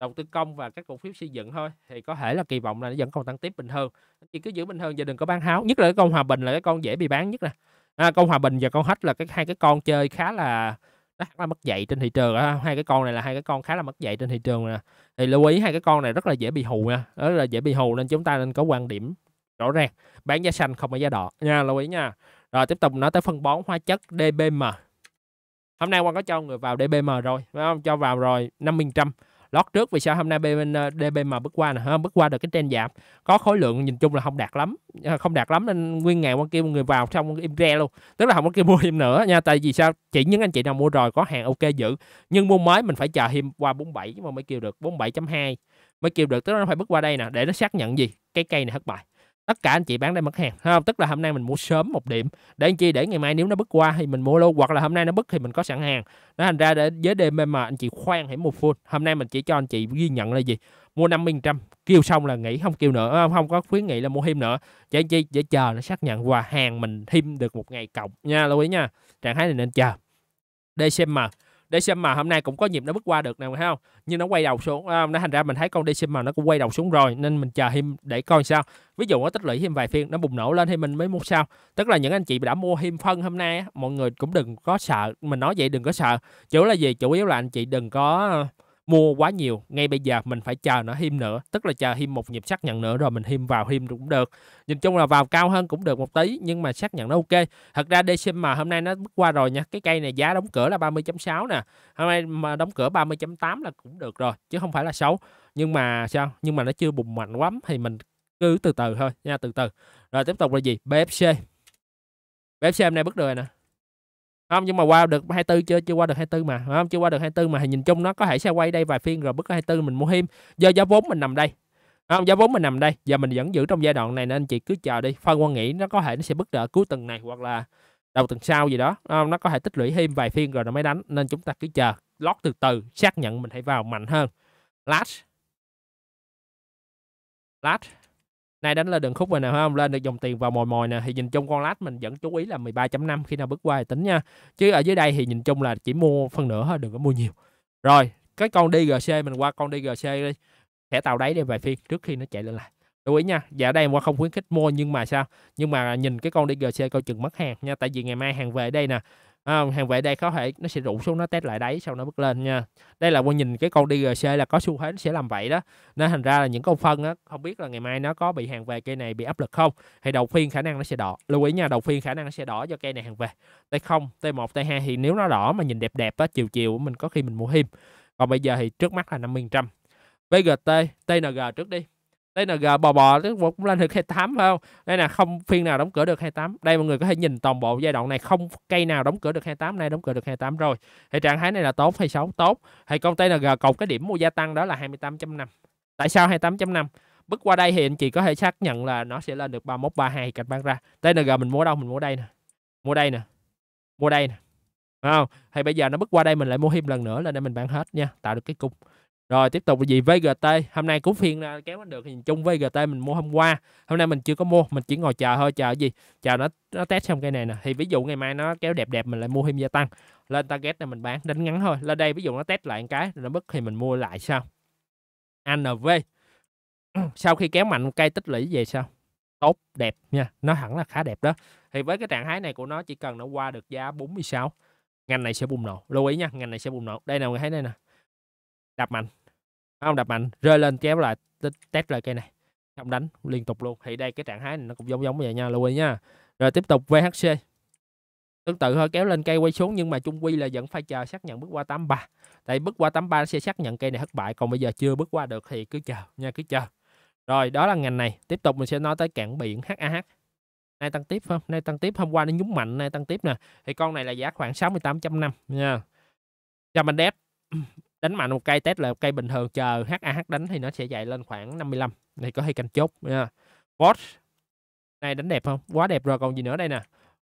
Đầu tư công và các cổ phiếu xây dựng thôi thì có thể là kỳ vọng là nó vẫn còn tăng tiếp bình thường. Chỉ cứ giữ bình thường và đừng có bán háo, nhất là cái con Hòa Bình là cái con dễ bị bán nhất nè. À, con Hòa Bình và con hết là cái hai cái con chơi khá là nó là mất dạy trên thị trường à, hai cái con này là hai cái con khá là mất dạy trên thị trường nè thì lưu ý hai cái con này rất là dễ bị hù nha rất là dễ bị hù nên chúng ta nên có quan điểm rõ ràng bán giá xanh không phải giá đỏ nha lưu ý nha rồi tiếp tục nói tới phân bón hóa chất DBM hôm nay Quang có cho người vào DBM rồi phải không cho vào rồi 50% lót trước vì sao hôm nay bên ờ, DBM bước qua nè bước qua được cái trend giảm có khối lượng nhìn chung là không đạt lắm ờ, không đạt lắm nên nguyên ngày Quang kêu người vào xong im re luôn tức là không có kêu mua thêm nữa nha tại vì sao chỉ những anh chị nào mua rồi có hàng ok giữ nhưng mua mới mình phải chờ thêm qua 47 mà mới kêu được 47.2 mới kêu được tức là nó phải bước qua đây nè để nó xác nhận gì cái cây này thất bại tất cả anh chị bán đây mặt hàng không tức là hôm nay mình mua sớm một điểm để anh chị để ngày mai nếu nó bứt qua thì mình mua luôn hoặc là hôm nay nó bứt thì mình có sẵn hàng nó thành ra để với đêm mà anh chị khoan hãy mua full hôm nay mình chỉ cho anh chị ghi nhận là gì mua 50% kêu xong là nghỉ không kêu nữa à, không, có khuyến nghị là mua thêm nữa cho anh chị để chờ nó xác nhận và hàng mình thêm được một ngày cộng nha lưu ý nha trạng thái này nên chờ DCM để xem mà hôm nay cũng có nhịp nó bước qua được nào thấy không nhưng nó quay đầu xuống à, nó thành ra mình thấy con đi mà nó cũng quay đầu xuống rồi nên mình chờ thêm để coi sao ví dụ nó tích lũy thêm vài phiên nó bùng nổ lên thì mình mới mua sao tức là những anh chị đã mua thêm phân hôm nay mọi người cũng đừng có sợ mình nói vậy đừng có sợ chủ là gì chủ yếu là anh chị đừng có mua quá nhiều ngay bây giờ mình phải chờ nó him nữa tức là chờ him một nhịp xác nhận nữa rồi mình him vào him cũng được nhìn chung là vào cao hơn cũng được một tí nhưng mà xác nhận nó ok thật ra mà hôm nay nó bước qua rồi nha cái cây này giá đóng cửa là 30.6 nè hôm nay mà đóng cửa 30.8 là cũng được rồi chứ không phải là xấu nhưng mà sao nhưng mà nó chưa bùng mạnh quá thì mình cứ từ từ thôi nha từ từ rồi tiếp tục là gì BFC BFC hôm nay bước đời nè không nhưng mà qua được 24 chưa chưa qua được 24 mà không chưa qua được 24 mà thì nhìn chung nó có thể sẽ quay đây vài phiên rồi bước 24 mình mua thêm do giá vốn mình nằm đây không giá vốn mình nằm đây giờ mình vẫn giữ trong giai đoạn này nên anh chị cứ chờ đi phân quan nghĩ nó có thể nó sẽ bứt đỡ cuối tuần này hoặc là đầu tuần sau gì đó không? nó có thể tích lũy thêm vài phiên rồi nó mới đánh nên chúng ta cứ chờ lót từ từ xác nhận mình hãy vào mạnh hơn Last, last nay đánh lên đường khúc rồi nè không lên được dòng tiền vào mồi mồi nè thì nhìn chung con lát mình vẫn chú ý là 13.5 khi nào bước qua thì tính nha chứ ở dưới đây thì nhìn chung là chỉ mua phân nửa thôi đừng có mua nhiều rồi cái con DGC mình qua con DGC đi thẻ tàu đáy đi vài phiên trước khi nó chạy lên lại lưu ý nha dạ đây qua không khuyến khích mua nhưng mà sao nhưng mà nhìn cái con DGC coi chừng mất hàng nha tại vì ngày mai hàng về đây nè à, hàng về đây có thể nó sẽ rủ xuống nó test lại đáy sau nó bước lên nha đây là quan nhìn cái con DRC là có xu hướng sẽ làm vậy đó nó thành ra là những con phân á không biết là ngày mai nó có bị hàng về cây này bị áp lực không thì đầu phiên khả năng nó sẽ đỏ lưu ý nha đầu phiên khả năng nó sẽ đỏ cho cây này hàng về T0 T1 T2 thì nếu nó đỏ mà nhìn đẹp đẹp á chiều chiều mình có khi mình mua thêm còn bây giờ thì trước mắt là 50% VGT TNG trước đi đây là TNG bò bò cũng lên được 28 phải không đây là không phiên nào đóng cửa được 28 đây mọi người có thể nhìn toàn bộ giai đoạn này không cây nào đóng cửa được 28 nay đóng cửa được 28 rồi thì trạng thái này là tốt hay xấu tốt thì là TNG cộng cái điểm mua gia tăng đó là 28.5 tại sao 28.5 bước qua đây thì anh chị có thể xác nhận là nó sẽ lên được 31 32 cạnh bán ra TNG mình mua đâu mình mua đây nè mua đây nè mua đây nè Đúng không? Thì bây giờ nó bước qua đây mình lại mua thêm lần nữa lên đây mình bán hết nha, tạo được cái cung. Rồi tiếp tục là gì? VGT hôm nay cũng phiên ra kéo được nhìn chung VGT mình mua hôm qua. Hôm nay mình chưa có mua, mình chỉ ngồi chờ thôi, chờ gì? Chờ nó nó test xong cây này nè. Thì ví dụ ngày mai nó kéo đẹp đẹp mình lại mua thêm gia tăng. Lên target này mình bán đánh ngắn thôi. Lên đây ví dụ nó test lại một cái rồi nó bứt thì mình mua lại sao? ANV. Sau khi kéo mạnh cây tích lũy về sao? Tốt, đẹp nha. Nó hẳn là khá đẹp đó. Thì với cái trạng thái này của nó chỉ cần nó qua được giá 46, ngành này sẽ bùng nổ. Lưu ý nha, ngành này sẽ bùng nổ. Đây nào người thấy đây nè đập mạnh không đập mạnh rơi lên kéo lại test lại cây này không đánh liên tục luôn thì đây cái trạng thái này nó cũng giống giống như vậy nha lưu ý nha rồi tiếp tục VHC tương tự thôi kéo lên cây quay xuống nhưng mà chung quy là vẫn phải chờ xác nhận bước qua 83 tại bước qua 83 sẽ xác nhận cây này thất bại còn bây giờ chưa bước qua được thì cứ chờ nha cứ chờ rồi đó là ngành này tiếp tục mình sẽ nói tới cảng biển HAH nay tăng tiếp không nay tăng tiếp hôm qua nó nhúng mạnh nay tăng tiếp nè thì con này là giá khoảng 68.5 nha chào mình đẹp đánh mạnh một cây test là cây bình thường chờ HAH đánh thì nó sẽ dậy lên khoảng 55 này có thể canh chốt nha Watch này đánh đẹp không quá đẹp rồi còn gì nữa đây nè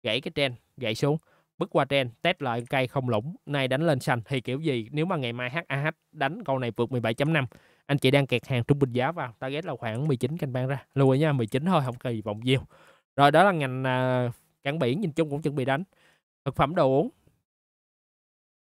gãy cái trend gãy xuống bước qua trend test lại cây không lũng Này đánh lên xanh thì kiểu gì nếu mà ngày mai HAH đánh con này vượt 17.5 anh chị đang kẹt hàng trung bình giá vào target là khoảng 19 canh ban ra lưu ý nha 19 thôi không kỳ vọng nhiều rồi đó là ngành uh, cảng biển nhìn chung cũng chuẩn bị đánh thực phẩm đồ uống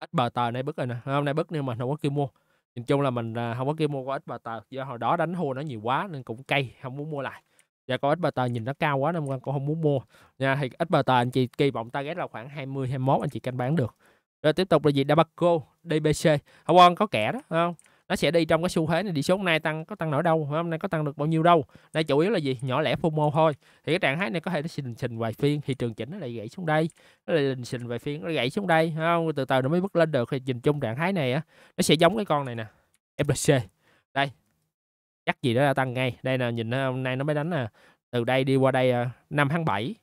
ít bờ tờ nay bứt rồi nè hôm nay bứt nhưng mà không có kêu mua nhìn chung là mình không à, có kêu mua có ít bờ tờ do hồi đó đánh thua nó nhiều quá nên cũng cay không muốn mua lại và có ít bờ tờ nhìn nó cao quá nên con không muốn mua nha thì ít bờ tờ anh chị kỳ vọng ta target là khoảng 20 21 anh chị canh bán được rồi tiếp tục là gì cô DBC hôm qua có kẻ đó không nó sẽ đi trong cái xu thế này đi số hôm nay tăng có tăng nổi đâu hôm nay có tăng được bao nhiêu đâu đây chủ yếu là gì nhỏ lẻ fomo thôi thì cái trạng thái này có thể nó xình xình vài phiên thị trường chỉnh nó lại gãy xuống đây nó lại lình xình vài phiên nó gãy xuống đây không từ từ nó mới bước lên được thì nhìn chung trạng thái này á nó sẽ giống cái con này nè flc đây chắc gì đó là tăng ngay đây là nhìn hôm nay nó mới đánh nè từ đây đi qua đây 5 à, tháng 7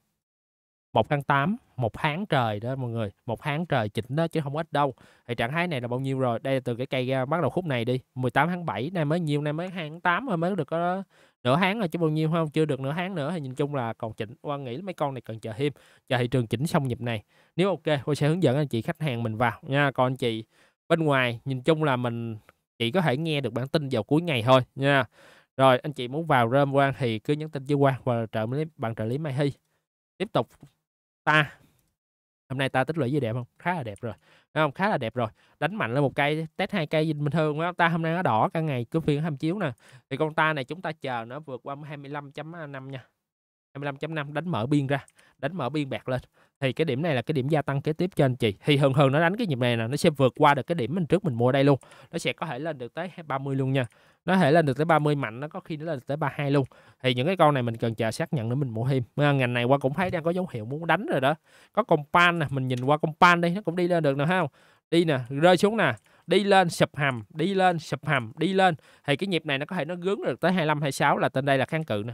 1 tháng 8 một tháng trời đó mọi người một tháng trời chỉnh đó chứ không ít đâu thì trạng thái này là bao nhiêu rồi đây là từ cái cây bắt đầu khúc này đi 18 tháng 7 nay mới nhiêu nay mới tháng 8 rồi mới được có nửa tháng rồi chứ bao nhiêu không chưa được nửa tháng nữa thì nhìn chung là còn chỉnh qua nghĩ mấy con này cần chờ thêm chờ thị trường chỉnh xong nhịp này nếu ok tôi sẽ hướng dẫn anh chị khách hàng mình vào nha còn anh chị bên ngoài nhìn chung là mình chỉ có thể nghe được bản tin vào cuối ngày thôi nha rồi anh chị muốn vào rơm quan thì cứ nhắn tin với quan và trợ lý bạn trợ lý Mai Hy tiếp tục ta hôm nay ta tích lũy gì đẹp không khá là đẹp rồi Đúng không khá là đẹp rồi đánh mạnh lên một cây test hai cây bình thường á ta hôm nay nó đỏ cả ngày cứ phiên tham chiếu nè thì con ta này chúng ta chờ nó vượt qua 25.5 nha 25.5 đánh mở biên ra đánh mở biên bạc lên thì cái điểm này là cái điểm gia tăng kế tiếp cho anh chị thì thường thường nó đánh cái nhịp này là nó sẽ vượt qua được cái điểm mình trước mình mua đây luôn nó sẽ có thể lên được tới 30 luôn nha nó thể lên được tới 30 mạnh nó có khi nó lên được tới 32 luôn thì những cái con này mình cần chờ xác nhận nữa mình mua thêm mà ngành này qua cũng thấy đang có dấu hiệu muốn đánh rồi đó có con pan nè mình nhìn qua con pan đi nó cũng đi lên được nè không đi nè rơi xuống nè đi lên sập hầm đi lên sập hầm đi lên thì cái nhịp này nó có thể nó gướng được tới 25 26 là tên đây là kháng cự nè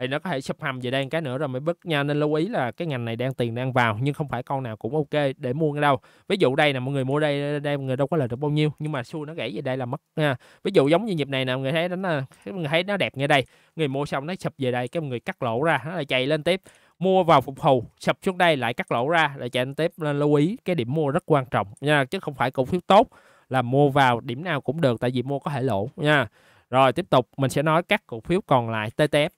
thì nó có thể sub hầm về đây cái nữa rồi mới bứt nha nên lưu ý là cái ngành này đang tiền đang vào nhưng không phải con nào cũng ok để mua đâu ví dụ đây là mọi người mua đây đây mọi người đâu có lời được bao nhiêu nhưng mà xu nó gãy về đây là mất nha ví dụ giống như nhịp này nè mọi người thấy đánh là người thấy nó đẹp ngay đây người mua xong nó sập về đây cái người cắt lỗ ra nó lại chạy lên tiếp mua vào phục hồi sập xuống đây lại cắt lỗ ra lại chạy lên tiếp nên lưu ý cái điểm mua rất quan trọng nha chứ không phải cổ phiếu tốt là mua vào điểm nào cũng được tại vì mua có thể lỗ nha rồi tiếp tục mình sẽ nói các cổ phiếu còn lại TTF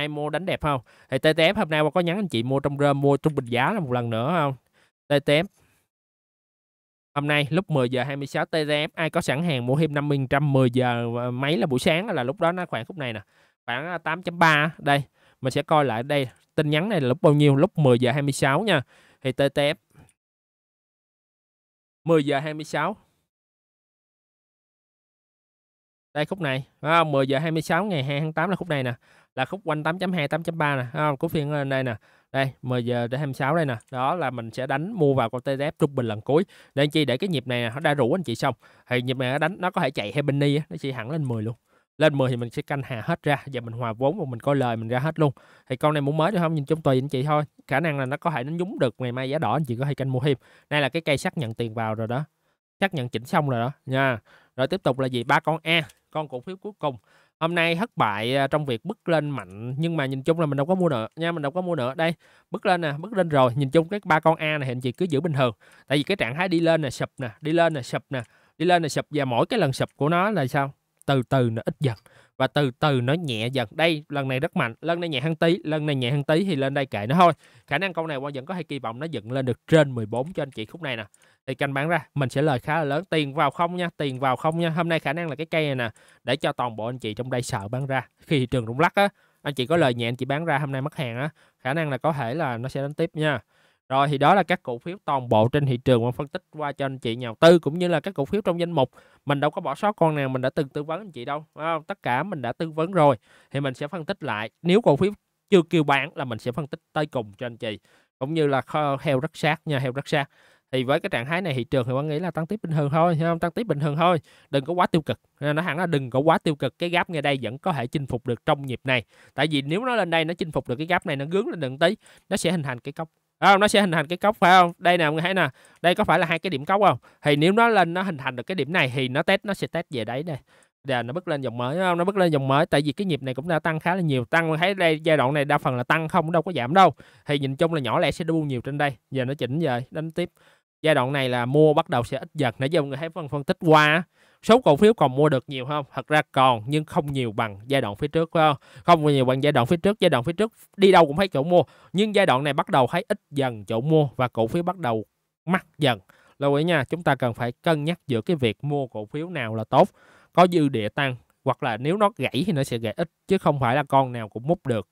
ai mua đánh đẹp không thì ttf hôm nay có nhắn anh chị mua trong rơm mua trung bình giá là một lần nữa không ttf hôm nay lúc 10 giờ 26 ttf ai có sẵn hàng mua thêm 50 trăm 10 giờ ờ, mấy là buổi sáng là lúc đó nó khoảng khúc này nè khoảng 8.3 ờ, đây mình sẽ coi lại đây tin nhắn này là lúc bao nhiêu lúc 10 giờ 26 nha thì ttf 10 giờ 26 đây khúc này à, 10 giờ 26 ngày 2 tháng 8 là khúc này nè là khúc quanh 8.2 8.3 nè à, của phiên lên đây nè đây MG D26 đây nè đó là mình sẽ đánh mua vào con TDF trung bình lần cuối để anh để cái nhịp này nó đã rủ anh chị xong thì nhịp này nó đánh nó có thể chạy Hebony nó chỉ hẳn lên 10 luôn lên 10 thì mình sẽ canh hà hết ra và mình hòa vốn và mình coi lời mình ra hết luôn thì con này muốn mới được không nhìn chung tùy anh chị thôi khả năng là nó có thể nó nhúng được ngày mai giá đỏ anh chị có thể canh mua thêm đây là cái cây xác nhận tiền vào rồi đó xác nhận chỉnh xong rồi đó nha rồi tiếp tục là gì ba con e con cổ phiếu cuối cùng hôm nay thất bại à, trong việc bứt lên mạnh nhưng mà nhìn chung là mình đâu có mua nữa nha mình đâu có mua nữa đây bứt lên nè bứt lên rồi nhìn chung cái ba con a này hiện chị cứ giữ bình thường tại vì cái trạng thái đi lên nè sụp nè đi lên nè sụp nè đi lên nè sụp và mỗi cái lần sụp của nó là sao từ từ nó ít dần và từ từ nó nhẹ dần đây lần này rất mạnh lần này nhẹ hơn tí lần này nhẹ hơn tí thì lên đây kệ nó thôi khả năng con này qua vẫn có thể kỳ vọng nó dựng lên được trên 14 cho anh chị khúc này nè thì canh bán ra mình sẽ lời khá là lớn tiền vào không nha tiền vào không nha hôm nay khả năng là cái cây này nè để cho toàn bộ anh chị trong đây sợ bán ra khi thị trường rung lắc á anh chị có lời nhẹ anh chị bán ra hôm nay mất hàng á khả năng là có thể là nó sẽ đánh tiếp nha rồi thì đó là các cổ phiếu toàn bộ trên thị trường mà phân tích qua cho anh chị nhà đầu tư cũng như là các cổ phiếu trong danh mục. Mình đâu có bỏ sót con nào mình đã từng tư vấn anh chị đâu. Không? Tất cả mình đã tư vấn rồi thì mình sẽ phân tích lại. Nếu cổ phiếu chưa kêu bán là mình sẽ phân tích tới cùng cho anh chị. Cũng như là heo rất sát nha, heo rất sát. Thì với cái trạng thái này thị trường thì bạn nghĩ là tăng tiếp bình thường thôi, không? Tăng tiếp bình thường thôi, đừng có quá tiêu cực. Nó hẳn là đừng có quá tiêu cực, cái gap ngay đây vẫn có thể chinh phục được trong nhịp này. Tại vì nếu nó lên đây nó chinh phục được cái gap này nó gướng lên đừng tí, nó sẽ hình thành cái cốc Đúng không? nó sẽ hình thành cái cốc phải không đây nè mọi người thấy nè đây có phải là hai cái điểm cốc không thì nếu nó lên nó hình thành được cái điểm này thì nó test nó sẽ test về đấy đây giờ nó bước lên dòng mới không nó bước lên dòng mới tại vì cái nhịp này cũng đã tăng khá là nhiều tăng thấy đây giai đoạn này đa phần là tăng không đâu có giảm đâu thì nhìn chung là nhỏ lẻ sẽ đu nhiều trên đây giờ nó chỉnh về đánh tiếp giai đoạn này là mua bắt đầu sẽ ít dần nãy giờ người thấy phân phân tích qua số cổ phiếu còn mua được nhiều không thật ra còn nhưng không nhiều bằng giai đoạn phía trước phải không không nhiều bằng giai đoạn phía trước giai đoạn phía trước đi đâu cũng thấy chỗ mua nhưng giai đoạn này bắt đầu thấy ít dần chỗ mua và cổ phiếu bắt đầu mắc dần lưu ý nha chúng ta cần phải cân nhắc giữa cái việc mua cổ phiếu nào là tốt có dư địa tăng hoặc là nếu nó gãy thì nó sẽ gãy ít chứ không phải là con nào cũng múc được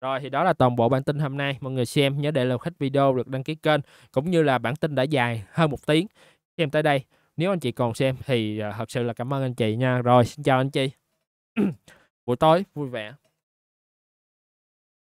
rồi thì đó là toàn bộ bản tin hôm nay mọi người xem nhớ để lại khách video được đăng ký kênh cũng như là bản tin đã dài hơn một tiếng xem tới đây nếu anh chị còn xem thì à, thật sự là cảm ơn anh chị nha rồi xin chào anh chị buổi tối vui vẻ